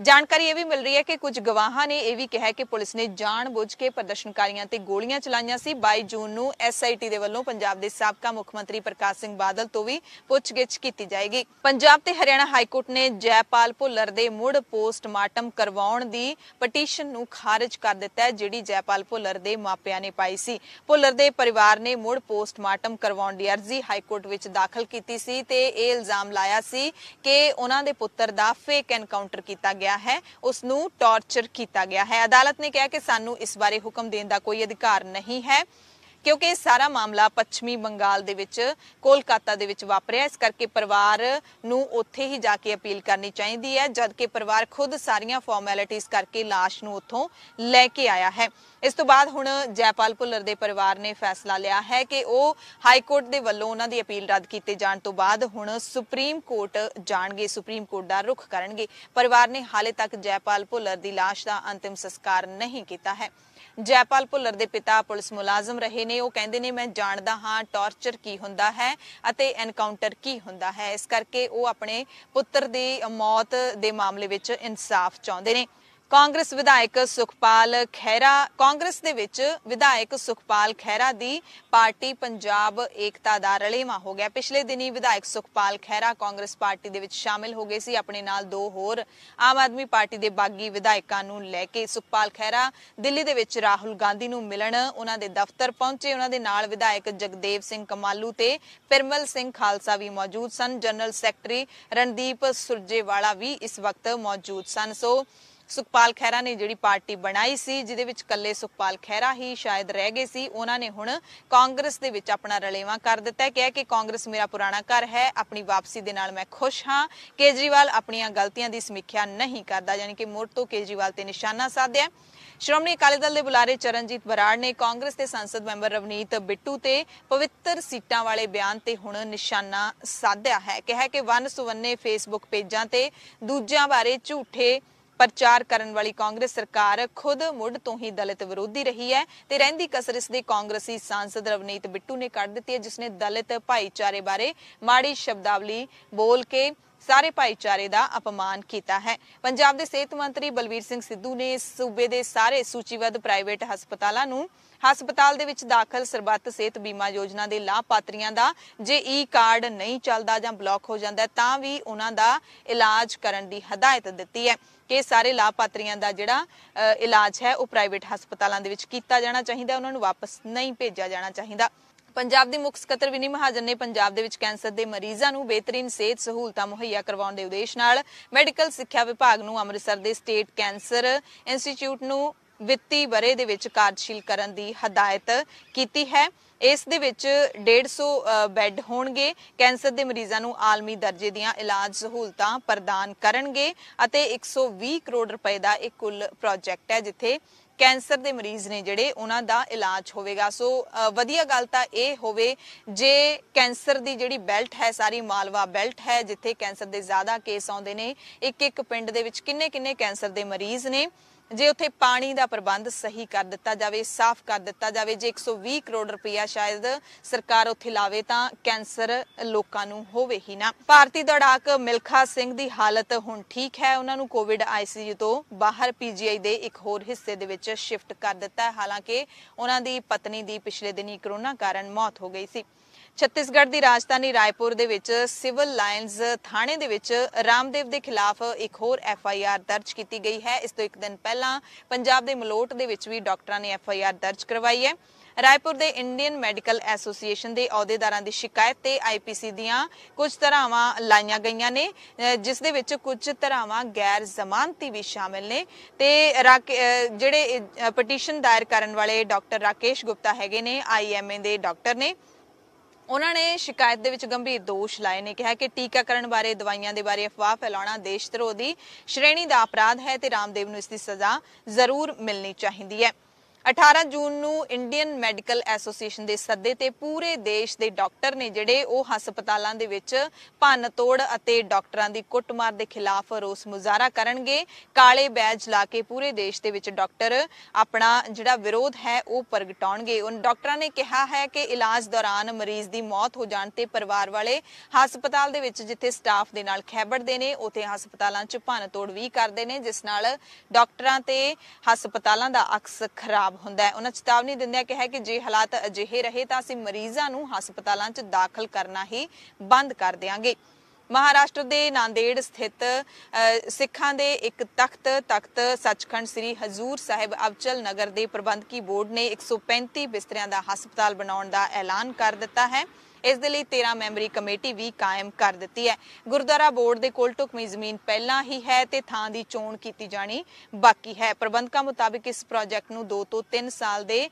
ਜਾਣਕਾਰੀ ਇਹ ਵੀ ਮਿਲ ਰਹੀ ਹੈ ਕਿ ਕੁਝ ਗਵਾਹਾਂ ਨੇ ਇਹ ਵੀ ਕਿਹਾ ਕਿ ਪੁਲਿਸ ਨੇ ਜਾਣਬੁੱਝ ਕੇ ਪ੍ਰਦਰਸ਼ਨਕਾਰੀਆਂ ਤੇ ਗੋਲੀਆਂ ਚਲਾਈਆਂ ਸੀ 22 ਜੂਨ ਨੂੰ ਐਸਆਈਟੀ ਦੇ ਵੱਲੋਂ ਪੰਜਾਬ ਦੇ ਸਾਬਕਾ ਮੁੱਖ ਮੰਤਰੀ ਪ੍ਰਕਾਸ਼ ਸਿੰਘ ਬਾਦਲ ਤੋਂ ਵੀ ਪੁੱਛਗਿੱਛ ਕੀਤੀ ਜਾਏਗੀ ਪੰਜਾਬ ਤੇ ਹਰਿਆਣਾ ਹਾਈ ਕੋਰਟ ਨੇ ਜੈਪਾਲ ਭੁੱਲਰ ਦੇ ਮੁੜ ਪੋਸਟਮਾਰਟਮ ਕਰਵਾਉਣ ਦੀ ਪਟੀਸ਼ਨ ਨੂੰ ਖਾਰਜ ਕਰ ਦਿੱਤਾ ਹੈ ਜਿਹੜੀ ਜੈਪਾਲ ਭੁੱਲਰ ਦੇ ਮਾਪਿਆਂ ਨੇ ਪਾਈ ਸੀ ਭੁੱਲਰ ਦੇ ਪਰਿਵਾਰ ਨੇ ਮੁੜ ਪੋਸਟਮਾਰਟਮ ਕਰਵਾਉਣ ਦੀ ਅਰਜ਼ੀ ਹਾਈ ਕੋਰਟ ਵਿੱਚ ਦਾਖਲ ਕੀਤੀ ਸੀ ਤੇ ਇਹ ਇਲਜ਼ਾਮ ਲਾਇਆ ਸੀ ਕਿ ਉਹਨਾਂ ਦੇ ਪੁੱਤਰ ਦਾ ਫੇਕ ਐਨਕਾਊਂਟਰ ਕੀਤਾ ਗਿਆ ਹੈ ਉਸ ਨੂੰ ਟੌਰਚਰ ਕੀਤਾ ਗਿਆ ਹੈ ਅਦਾਲਤ ਨੇ ਕਿਹਾ ਕਿ ਸਾਨੂੰ ਇਸ ਬਾਰੇ ਹੁਕਮ ਦੇਣ ਦਾ ਕੋਈ ਅਧਿਕਾਰ ਨਹੀਂ ਹੈ ਕਿਉਂਕਿ ਇਹ ਸਾਰਾ ਮਾਮਲਾ ਪੱਛਮੀ ਬੰਗਾਲ ਦੇ ਵਿੱਚ ਕੋਲਕਾਤਾ ਦੇ ਵਿੱਚ ਵਾਪਰਿਆ ਇਸ ਕਰਕੇ ਪਰਿਵਾਰ ਨੂੰ ਉੱਥੇ ਹੀ ਜਾ ਕੇ ਅਪੀਲ ਕਰਨੀ ਚਾਹੀਦੀ ਹੈ ਜਦ ਕਿ ਪਰਿਵਾਰ ਖੁਦ ਸਾਰੀਆਂ ਫਾਰਮੈਲਿਟੀਆਂ ਕਰਕੇ লাশ ਨੂੰ ਉੱਥੋਂ ਲੈ ਕੇ ਆਇਆ ਹੈ ਇਸ ਤੋਂ ਬਾਅਦ ਹੁਣ ਜੈਪਾਲ ਭੁੱਲਰ ਦੇ ਪਰਿਵਾਰ ਨੇ ਫੈਸਲਾ ਲਿਆ ਹੈ ਕਿ ਉਹ ਹਾਈ ਕੋਰਟ ਦੇ ਵੱਲੋਂ ਉਹਨਾਂ ਦੀ ਅਪੀਲ ਰੱਦ ਕੀਤੇ ਜਾਣ ਤੋਂ ਬਾਅਦ ਹੁਣ ਸੁਪਰੀਮ ਕੋਰਟ ਜਾਣਗੇ ਸੁਪਰੀਮ ਕੋਰਟ ਦਾ ਰੁਖ ਕਰਨਗੇ ਪਰਿਵਾਰ ਨੇ ਹਾਲੇ ਤੱਕ ਜੈਪਾਲ ਭੁੱਲਰ ਦੀ লাশ ਦਾ ਅੰਤਿਮ ਸੰਸਕਾਰ ਨਹੀਂ ਕੀਤਾ ਹੈ ਜੈਪਾਲ ਭੁੱਲਰ ਦੇ ਪਿਤਾ ਪੁਲਿਸ ਮੁਲਾਜ਼ਮ ਰਹੇ ਨੇ ਉਹ ਕਹਿੰਦੇ ਨੇ ਮੈਂ ਜਾਣਦਾ ਹਾਂ ਟੌਰਚਰ ਕੀ ਹੁੰਦਾ ਹੈ ਅਤੇ ਐਨਕਾਊਂਟਰ ਕੀ ਹੁੰਦਾ ਹੈ ਇਸ ਕਰਕੇ ਉਹ ਆਪਣੇ ਪੁੱਤਰ ਦੀ ਮੌਤ ਦੇ ਮਾਮਲੇ ਵਿੱਚ ਇਨਸਾਫ ਚਾਹੁੰਦੇ ਨੇ ਕਾਂਗਰਸ ਵਿਧਾਇਕ ਸੁਖਪਾਲ ਖੈਰਾ ਕਾਂਗਰਸ ਦੇ ਵਿੱਚ ਵਿਧਾਇਕ ਸੁਖਪਾਲ ਖੈਰਾ ਦੀ ਪਾਰਟੀ ਪੰਜਾਬ ਏਕਤਾ ਦਾ ਰਲੇਵਾ ਹੋ ਗਿਆ ਪਿਛਲੇ ਦਿਨੀ ਵਿਧਾਇਕ ਸੁਖਪਾਲ ਖੈਰਾ ਕਾਂਗਰਸ ਪਾਰਟੀ ਦੇ ਵਿੱਚ ਸ਼ਾਮਿਲ ਹੋ ਗਏ ਸੀ ਆਪਣੇ ਨਾਲ ਦੋ ਹੋਰ ਆਮ ਆਦਮੀ ਪਾਰਟੀ ਦੇ ਬਾਗੀ ਵਿਧਾਇਕਾਂ ਨੂੰ ਲੈ ਕੇ ਸੁਖਪਾਲ ਖੈਰਾ ਦਿੱਲੀ ਦੇ ਵਿੱਚ ਰਾਹੁਲ ਗਾਂਧੀ ਨੂੰ ਮਿਲਣ ਉਹਨਾਂ ਦੇ ਦਫ਼ਤਰ ਪਹੁੰਚੇ ਉਹਨਾਂ ਦੇ ਨਾਲ ਵਿਧਾਇਕ ਜਗਦੇਵ ਸਿੰਘ ਕਮਾਲੂ ਤੇ ਪਰਮਲ ਸਿੰਘ ਖਾਲਸਾ ਵੀ ਮੌਜੂਦ ਸਨ ਜਨਰਲ ਸੈਕਟਰੀ ਰਣਦੀਪ ਸੁਰਜੇਵਾਲਾ ਵੀ ਇਸ ਵਕਤ ਮੌਜੂਦ ਸਨ ਸੋ ਸੁਖਪਾਲ ਖਹਿਰਾ ਨੇ ਜਿਹੜੀ ਪਾਰਟੀ ਬਣਾਈ ਸੀ ਜਿਹਦੇ ਵਿੱਚ ਕੱਲੇ ਸੁਖਪਾਲ ਖਹਿਰਾ ਹੀ ਸ਼ਾਇਦ ਰਹਿ ਗਏ ਸੀ ਉਹਨਾਂ ਨੇ ਹੁਣ ਕਾਂਗਰਸ ਦੇ ਵਿੱਚ ਆਪਣਾ ਰਲੇਵਾ ਕਰ ਦਿੱਤਾ ਹੈ ਕਿਹਾ ਕਿ ਕਾਂਗਰਸ ਮੇਰਾ ਪੁਰਾਣਾ ਘਰ ਹੈ ਆਪਣੀ ਵਾਪਸੀ ਦੇ ਨਾਲ ਮੈਂ ਖੁਸ਼ ਹਾਂ ਕੇਜਰੀਵਾਲ ਆਪਣੀਆਂ ਗਲਤੀਆਂ ਦੀ ਸਮੀਖਿਆ ਨਹੀਂ ਕਰਦਾ ਯਾਨੀ ਕਿ ਮੁੜ ਤੋਂ ਕੇਜਰੀਵਾਲ ਤੇ ਨਿਸ਼ਾਨਾ ਸਾਧਿਆ ਸ਼੍ਰੋਮਣੀ ਅਕਾਲੀ ਦਲ ਦੇ ਬੁਲਾਰੇ ਚਰਨਜੀਤ ਬਰਾੜ ਨੇ ਕਾਂਗਰਸ ਦੇ ਸੰਸਦ ਮੈਂਬਰ ਰਵਨੀਤ ਬਿੱਟੂ ਤੇ ਪਵਿੱਤਰ ਸੀਟਾਂ ਵਾਲੇ ਬਿਆਨ ਤੇ ਹੁਣ ਨਿਸ਼ਾਨਾ ਸਾਧਿਆ ਹੈ ਕਿਹਾ ਕਿ ਵਨ ਸੁਵੰਨੇ ਫੇਸਬੁੱਕ ਪੇਜਾਂ ਤੇ ਦੂਜਿਆਂ ਬਾਰੇ ਝੂਠੇ ਪ੍ਰਚਾਰ ਕਰਨ ਵਾਲੀ ਕਾਂਗਰਸ ਸਰਕਾਰ ਖੁਦ ਮੁੱਢ ਤੋਂ ਹੀ ਦਲਿਤ ਵਿਰੋਧੀ ਰਹੀ ਹੈ ਤੇ ਰਹਿੰਦੀ ਕਸਰ ਇਸ ਦੇ ਕਾਂਗਰਸੀ ਸਾਂਸਦ ਰਵਨੀਤ ਬਿੱਟੂ ਨੇ ਕੱਢ ਦਿੱਤੀ ਹੈ ਜਿਸ ਨੇ ਦਲਿਤ ਭਾਈਚਾਰੇ ਬਾਰੇ ਮਾੜੀ ਸ਼ਬਦਾਵਲੀ ਬੋਲ ਕੇ ਸਾਰੇ ਭਾਈਚਾਰੇ ਦਾ ਅਪਮਾਨ ਕੀਤਾ ਹੈ ਪੰਜਾਬ ਦੇ ਸਿਹਤ ਮੰਤਰੀ ਬਲਵੀਰ ਸਿੰਘ ਸਿੱਧੂ ਨੇ ਸੂਬੇ ਦੇ ਸਾਰੇ ਸੂਚੀਬੱਧ ਪ੍ਰਾਈਵੇਟ ਹਸਪਤਾਲਾਂ ਨੂੰ ਹਸਪਤਾਲ ਦੇ ਵਿੱਚ ਦਾਖਲ ਸਰਬੱਤ ਸਿਹਤ ਬੀਮਾ ਯੋਜਨਾ ਦੇ ਲਾਭਪਾਤਰੀਆਂ ਦਾ ਜੇ ਈ ਕਾਰਡ ਨਹੀਂ ਚੱਲਦਾ ਜਾਂ ਬਲੌਕ ਹੋ ਜਾਂਦਾ ਤਾਂ ਵੀ ਉਹਨਾਂ ਦਾ ਇਲਾਜ ਕਰਨ ਦੀ ਹਦਾਇਤ ਦਿੱਤੀ ਹੈ ਕਿ ਸਾਰੇ ਲਾਭਪਾਤਰੀਆਂ ਦਾ ਜਿਹੜਾ ਇਲਾਜ ਹੈ ਉਹ ਪ੍ਰਾਈਵੇਟ ਹਸਪਤਾਲਾਂ ਦੇ ਵਿੱਚ ਕੀਤਾ ਜਾਣਾ ਚਾਹੀਦਾ ਉਹਨਾਂ ਨੂੰ ਵਾਪਸ ਨਹੀਂ ਭੇਜਿਆ ਜਾਣਾ ਚਾਹੀਦਾ ਪੰਜਾਬ ਦੀ ਮੁੱਖ ਸਕੱਤਰ ਵਿਨੀ ਮਹਾਜਨ ਨੇ ਪੰਜਾਬ ਦੇ ਵਿੱਚ ਕੈਂਸਰ ਦੇ ਮਰੀਜ਼ਾਂ ਨੂੰ ਬਿਹਤਰੀਨ ਸਿਹਤ ਸਹੂਲਤਾਂ ਮੁਹੱਈਆ ਕਰਵਾਉਣ ਦੇ ਉਦੇਸ਼ ਨਾਲ ਮੈਡੀਕਲ ਸਿੱਖਿਆ ਵਿਭਾਗ ਨੂੰ ਅੰਮ੍ਰਿਤਸਰ ਦੇ ਸਟੇਟ ਕੈਂਸਰ ਇੰਸਟੀਚਿਊਟ ਨੂੰ ਵਿੱਤੀ ਬਰੇ ਦੇ ਵਿੱਚ ਕਾਰਜਸ਼ੀਲ ਕਰਨ ਦੀ ਹਦਾਇਤ ਕੀਤੀ ਹੈ ਇਸ ਦੇ ਵਿੱਚ 150 ਬੈੱਡ ਹੋਣਗੇ ਕੈਂਸਰ ਦੇ ਮਰੀਜ਼ਾਂ ਨੂੰ ਆਲਮੀ ਦਰਜੇ ਦੀਆਂ ਇਲਾਜ ਸਹੂਲਤਾਂ ਪ੍ਰਦਾਨ ਕਰਨਗੇ ਅਤੇ 120 ਕਰੋੜ ਰੁਪਏ ਦਾ ਇਹ ਕੁੱਲ ਪ੍ਰੋਜੈਕਟ ਹੈ ਜਿੱਥੇ ਕੈਂਸਰ ਦੇ ਮਰੀਜ਼ ਨੇ ਜਿਹੜੇ ਉਹਨਾਂ ਦਾ ਇਲਾਜ ਹੋਵੇਗਾ ਸੋ ਵਧੀਆ ਗੱਲ ਤਾਂ ਇਹ ਹੋਵੇ ਜੇ ਕੈਂਸਰ ਦੀ ਜਿਹੜੀ ਬੈਲਟ ਹੈ ਸਾਰੀ ਮਾਲਵਾ ਬੈਲਟ ਹੈ ਜਿੱਥੇ ਕੈਂਸਰ ਦੇ ਜ਼ਿਆਦਾ ਕੇਸ ਆਉਂਦੇ ਨੇ ਇੱਕ ਇੱਕ ਪਿੰਡ ਦੇ ਵਿੱਚ ਕਿੰਨੇ ਕਿੰਨੇ ਕੈਂਸਰ ਦੇ ਮਰੀਜ਼ ਨੇ ਜੇ ਉੱਥੇ ਪਾਣੀ ਦਾ ਪ੍ਰਬੰਧ ਸਹੀ ਕਰ ਦਿੱਤਾ ਜਾਵੇ ਸਾਫ਼ ਕਰ ਦਿੱਤਾ ਜਾਵੇ ਜੇ 120 ਕਰੋੜ ਰੁਪਇਆ ਸ਼ਾਇਦ ਸਰਕਾਰ ਉੱਥੇ ਲਾਵੇ ਤਾਂ ਕੈਂਸਰ ਲੋਕਾਂ ਨੂੰ ਹੋਵੇ ਹੀ ਨਾ ਭਾਰਤੀ ਦੜਾਕ ਮਿਲਖਾ ਸਿੰਘ ਦੀ ਹਾਲਤ ਹੁਣ ਠੀਕ ਹੈ ਉਹਨਾਂ ਨੂੰ ਕੋਵਿਡ ਆਈਸੀਯੂ ਤੋਂ ਬਾਹਰ ਪੀਜੀਆਈ ਦੇ ਇੱਕ ਹੋਰ ਹਿੱਸੇ ਦੇ ਵਿੱਚ ਸ਼ਿਫਟ ਕਰ ਦਿੱਤਾ ਹੈ ਹਾਲਾਂਕਿ ਉਹਨਾਂ ਦੀ ਪਤਨੀ ਦੀ ਪਿਛਲੇ ਦਿਨੀ ਕਰੋਨਾ ਕਾਰਨ ਮੌਤ ਹੋ ਗਈ ਸੀ ਛੱਤੀਸਗੜ੍ਹ ਦੀ ਰਾਜਧਾਨੀ ਰਾਏਪੁਰ ਦੇ ਵਿੱਚ ਸਿਵਲ ਲਾਈਨਸ ਥਾਣੇ ਦੇ ਵਿੱਚ ਰਾਮਦੇਵ ਦੇ ਖਿਲਾਫ ਇੱਕ ਹੋਰ ਐਫ ਆਈ ਆਰ ਦਰਜ ਕੀਤੀ ਗਈ ਹੈ ਇਸ ਤੋਂ ਇੱਕ ਦਿਨ ਪਹਿਲਾਂ ਪੰਜਾਬ ਦੇ ਮਲੋਟ ਦੇ ਵਿੱਚ ਵੀ ਡਾਕਟਰਾਂ ਨੇ ਐਫ ਆਈ ਆਰ ਦਰਜ ਕਰਵਾਈ ਹੈ ਰਾਏਪੁਰ ਦੇ ਇੰਡੀਅਨ ਮੈਡੀਕਲ ਐਸੋਸੀਏਸ਼ਨ ਦੇ ਅਹੁਦੇਦਾਰਾਂ ਦੀ ਸ਼ਿਕਾਇਤ ਤੇ ਆਈਪੀਸੀ ਦੀਆਂ ਕੁਝ ਧਰਾਵਾਂ ਲਾਈਆਂ ਗਈਆਂ ਨੇ ਜਿਸ ਦੇ ਵਿੱਚ ਕੁਝ ਧਰਾਵਾਂ ਗੈਰ ਜ਼ਮਾਨਤੀ ਵੀ ਸ਼ਾਮਿਲ ਨੇ ਤੇ ਜਿਹੜੇ ਪਟੀਸ਼ਨ ਦਾਇਰ ਕਰਨ ਵਾਲੇ ਡਾਕਟਰ ਰਾਕੇਸ਼ ਗੁਪਤਾ ਹੈਗੇ ਨੇ ਆਈਐਮਏ ਦੇ ਡਾਕਟਰ ਨੇ ਉਹਨਾਂ ਨੇ ਸ਼ਿਕਾਇਤ ਦੇ ਵਿੱਚ ਗੰਭੀਰ ਦੋਸ਼ ਲਾਏ ਨੇ ਕਿਹਾ ਕਿ ਟੀਕਾਕਰਨ ਬਾਰੇ ਦਵਾਈਆਂ ਦੇ ਬਾਰੇ ਅਫਵਾਹ ਫੈਲਾਉਣਾ ਦੇਸ਼ ਧਰੋਹ ਦੀ ਸ਼੍ਰੇਣੀ ਦਾ ਅਪਰਾਧ ਹੈ ਤੇ ਰਾਮਦੇਵ ਨੂੰ ਇਸ ਦੀ ਸਜ਼ਾ ਜ਼ਰੂਰ ਮਿਲਣੀ ਚਾਹੀਦੀ ਹੈ 18 ਜੂਨ ਨੂੰ ਇੰਡੀਅਨ ਮੈਡੀਕਲ ਐਸੋਸੀਏਸ਼ਨ ਦੇ ਸੱਦੇ ਤੇ ਪੂਰੇ ਦੇਸ਼ ਦੇ ਡਾਕਟਰ ਨੇ ਜਿਹੜੇ ਉਹ ਹਸਪਤਾਲਾਂ ਦੇ ਵਿੱਚ ਭੰਨ ਤੋੜ ਅਤੇ ਡਾਕਟਰਾਂ ਦੀ ਕੁੱਟਮਾਰ ਦੇ ਖਿਲਾਫ ਰੋਸ ਮੁਜ਼ਾਹਰਾ ਕਰਨਗੇ ਕਾਲੇ ਬੈਜ ਲਾ ਕੇ ਪੂਰੇ ਦੇਸ਼ ਦੇ ਵਿੱਚ ਡਾਕਟਰ ਆਪਣਾ ਜਿਹੜਾ ਵਿਰੋਧ ਹੈ ਉਹ ਪ੍ਰਗਟਾਉਣਗੇ ਉਹ ਡਾਕਟਰਾਂ ਨੇ ਕਿਹਾ ਹੈ ਕਿ ਇਲਾਜ ਦੌਰਾਨ ਮਰੀਜ਼ ਦੀ ਮੌਤ ਹੋ ਜਾਣ ਤੇ ਪਰਿਵਾਰ ਵਾਲੇ ਹਸਪਤਾਲ ਦੇ ਵਿੱਚ ਜਿੱਥੇ ਸਟਾਫ ਦੇ ਨਾਲ ਖੈਬੜਦੇ ਨੇ ਉਥੇ ਹਸਪਤਾਲਾਂ 'ਚ ਭੰਨ ਤੋੜ ਵੀ ਕਰਦੇ ਨੇ ਜਿਸ ਨਾਲ ਡਾਕਟਰਾਂ ਤੇ ਹਸਪਤਾਲਾਂ ਦਾ ਅਕਸ ਖਰਾਬ ਲਾਭ ਹੁੰਦਾ ਹੈ ਉਹਨਾਂ ਚੇਤਾਵਨੀ ਦਿੰਦਿਆਂ ਕਿਹਾ ਕਿ ਜੇ ਹਾਲਾਤ ਅਜਿਹੇ ਰਹੇ ਤਾਂ ਅਸੀਂ ਮਰੀਜ਼ਾਂ ਨੂੰ ਹਸਪਤਾਲਾਂ 'ਚ ਦਾਖਲ ਕਰਨਾ ਹੀ ਬੰਦ ਕਰ ਦੇਵਾਂਗੇ ਮਹਾਰਾਸ਼ਟਰ ਦੇ ਨਾਂਦੇੜ ਸਥਿਤ ਸਿੱਖਾਂ ਦੇ ਇੱਕ ਤਖਤ ਤਖਤ ਸੱਚਖੰਡ ਸ੍ਰੀ ਹਜ਼ੂਰ ਸਾਹਿਬ ਅਬਚਲ ਨਗਰ ਦੇ ਪ੍ਰਬੰਧਕੀ ਬੋਰਡ ਨੇ 135 ਬਿਸਤਰਿਆਂ ਦਾ ਹਸਪਤਾਲ ਬਣਾਉਣ ਦਾ ਐਲਾਨ ਕਰ ਦਿੱਤਾ ਹੈ ਇਸ ਦੇ ਲਈ 13 ਮੈਂਬਰੀ ਕਮੇਟੀ ਵੀ ਕਾਇਮ ਕਰ ਦਿੱਤੀ ਹੈ ਗੁਰਦੁਆਰਾ ਬੋਰਡ ਦੇ ਕੋਲ ਟੁਕਮੀ ਜ਼ਮੀਨ ਪਹਿਲਾਂ ਹੀ ਹੈ ਤੇ ਥਾਂ ਦੀ ਚੋਣ ਕੀਤੀ ਜਾਣੀ ਬਾਕੀ ਹੈ ਪ੍ਰਬੰਧਕਾਂ ਮੁਤਾਬਕ ਇਸ ਪ੍ਰੋਜੈਕਟ ਨੂੰ 2 ਤੋਂ 3 ਸਾਲ ਦੇ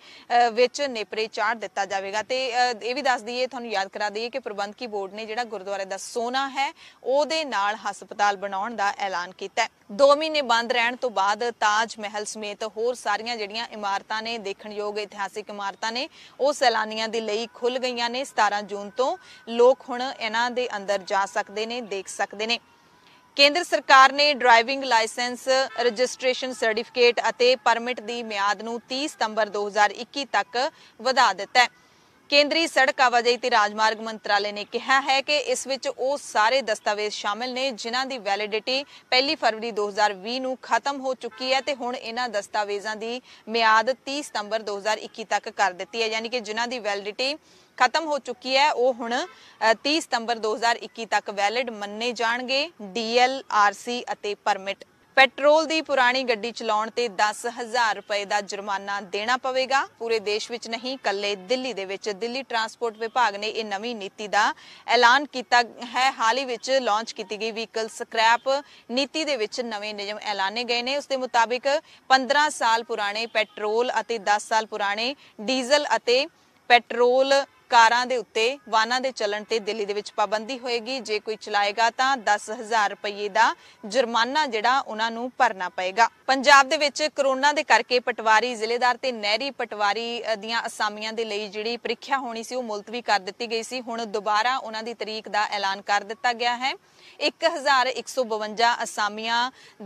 ਵਿੱਚ ਨੇਪਰੇ ਚਾੜ ਦਿੱਤਾ ਜਾਵੇਗਾ ਤੇ ਇਹ ਵੀ ਦੱਸ ਦਈਏ ਤੁਹਾਨੂੰ ਯਾਦ ਕਰਾ ਦਈਏ ਕਿ ਪ੍ਰਬੰਧਕੀ ਬੋਰਡ ਨੇ ਜਿਹੜਾ ਗੁਰਦੁਆਰੇ ਦਾ ਸੋਨਾ ਹੈ ਉਹਦੇ ਨਾਲ ਹਸਪਤਾਲ ਬਣਾਉਣ ਦਾ ਐਲਾਨ ਕੀਤਾ ਹੈ 2 ਮਹੀਨੇ ਬੰਦ ਰਹਿਣ ਤੋਂ ਬਾਅਦ ਤਾਜ ਮਹਿਲ ਸਮੇਤ ਹੋਰ ਸਾਰੀਆਂ ਜਿਹੜੀਆਂ ਇਮਾਰਤਾਂ ਨੇ ਦੇਖਣਯੋਗ ਇਤਿਹਾਸਿਕ ਇਮਾਰਤਾਂ ਨੇ ਉਹ ਸੈਲਾਨੀਆਂ ਦੇ ਲਈ ਖੁੱਲ ਗਈਆਂ ਨੇ 17 ਜੂਨ ਜੂਨ ਤੋਂ ਲੋਕ ਹੁਣ ਇਹਨਾਂ ਦੇ ਅੰਦਰ ਜਾ ਸਕਦੇ ਨੇ ਦੇਖ ਸਕਦੇ ਨੇ ਕੇਂਦਰ ਸਰਕਾਰ ਨੇ ਡਰਾਈਵਿੰਗ ਲਾਇਸੈਂਸ ਰਜਿਸਟ੍ਰੇਸ਼ਨ ਸਰਟੀਫਿਕੇਟ ਅਤੇ ਪਰਮਿਟ ਦੀ ਮਿਆਦ ਨੂੰ 30 ਸਤੰਬਰ 2021 ਤੱਕ ਵਧਾ ਦਿੱਤਾ ਹੈ ਕੇਂਦਰੀ ਸੜਕ ਆਵਾਜਾਈ ਤੇ ਰਾਜਮਾਰਗ ਮੰਤਰਾਲੇ ਨੇ ਕਿਹਾ ਹੈ ਕਿ ਇਸ ਵਿੱਚ ਉਹ ਸਾਰੇ ਦਸਤਾਵੇਜ਼ ਸ਼ਾਮਿਲ ਨੇ ਜਿਨ੍ਹਾਂ ਦੀ ਵੈਲਿਡਿਟੀ 1 ਫਰਵਰੀ 2020 ਨੂੰ ਖਤਮ ਹੋ ਚੁੱਕੀ ਹੈ ਤੇ ਹੁਣ ਇਹਨਾਂ ਦਸਤਾਵੇਜ਼ਾਂ ਦੀ ਮਿਆਦ 30 ਸਤੰਬਰ 2021 ਤੱਕ ਕਰ ਦਿੱਤੀ ਹੈ ਯਾਨੀ ਕਿ ਜਿਨ੍ਹਾਂ ਦੀ ਵੈਲਿਡਿਟੀ ਖਤਮ ਹੋ ਚੁੱਕੀ ਹੈ ਉਹ ਹੁਣ 30 ਸਤੰਬਰ 2021 ਤੱਕ ਵੈਲਿਡ ਮੰਨੇ ਜਾਣਗੇ ਡੀਐਲ ਆਰਸੀ ਅਤੇ ਪਰਮਿਟ ਪੈਟਰੋਲ ਦੀ ਪੁਰਾਣੀ ਗੱਡੀ ਚਲਾਉਣ ਤੇ 10000 ਰੁਪਏ ਦਾ ਜੁਰਮਾਨਾ ਦੇਣਾ ਪਵੇਗਾ ਪੂਰੇ ਦੇਸ਼ ਵਿੱਚ ਨਹੀਂ ਕੱਲੇ ਦਿੱਲੀ ਦੇ ਵਿੱਚ ਦਿੱਲੀ ਟਰਾਂਸਪੋਰਟ ਵਿਭਾਗ ਨੇ ਇਹ ਨਵੀਂ ਨੀਤੀ ਦਾ ਐਲਾਨ ਕੀਤਾ ਹੈ ਹਾਲ ਹੀ ਵਿੱਚ ਲਾਂਚ ਕੀਤੀ ਗਈ ਵਹੀਕਲ ਸਕ੍ਰੈਪ ਨੀਤੀ ਦੇ ਵਿੱਚ ਨਵੇਂ ਨਿਯਮ ਐਲਾਨੇ ਗਏ ਨੇ ਉਸ ਦੇ ਮੁਤਾਬਿਕ 15 ਸਾਲ ਪੁਰਾਣੇ ਪੈਟਰੋਲ ਅਤੇ 10 ਸਾਲ ਪੁਰਾਣੇ ਡੀਜ਼ਲ ਅਤੇ ਪੈਟਰੋਲ ਕਾਰਾਂ ਦੇ ਉੱਤੇ ਵਾਹਨਾਂ ਦੇ ਚੱਲਣ ਤੇ ਦਿੱਲੀ ਦੇ ਵਿੱਚ ਪਾਬੰਦੀ ਹੋਏਗੀ ਜੇ ਕੋਈ ਚਲਾਏਗਾ ਤਾਂ 10000 ਰੁਪਏ ਦਾ ਜੁਰਮਾਨਾ ਜਿਹੜਾ ਉਹਨਾਂ ਨੂੰ ਭਰਨਾ ਪਏਗਾ ਪੰਜਾਬ ਦੇ ਵਿੱਚ ਕਰੋਨਾ ਦੇ ਕਰਕੇ ਪਟਵਾਰੀ ਜ਼ਿਲ੍ਹੇਦਾਰ ਤੇ ਨਹਿਰੀ ਪਟਵਾਰੀ ਦੀਆਂ ਅਸਾਮੀਆਂ ਦੇ ਲਈ ਜਿਹੜੀ ਪ੍ਰੀਖਿਆ ਹੋਣੀ ਸੀ ਉਹ ਮੁਲਤਵੀ ਕਰ ਦਿੱਤੀ ਗਈ ਸੀ ਹੁਣ ਦੁਬਾਰਾ ਉਹਨਾਂ ਦੀ ਤਰੀਕ ਦਾ ਐਲਾਨ ਕਰ ਦਿੱਤਾ ਗਿਆ ਹੈ 1152 ਅਸਾਮੀਆਂ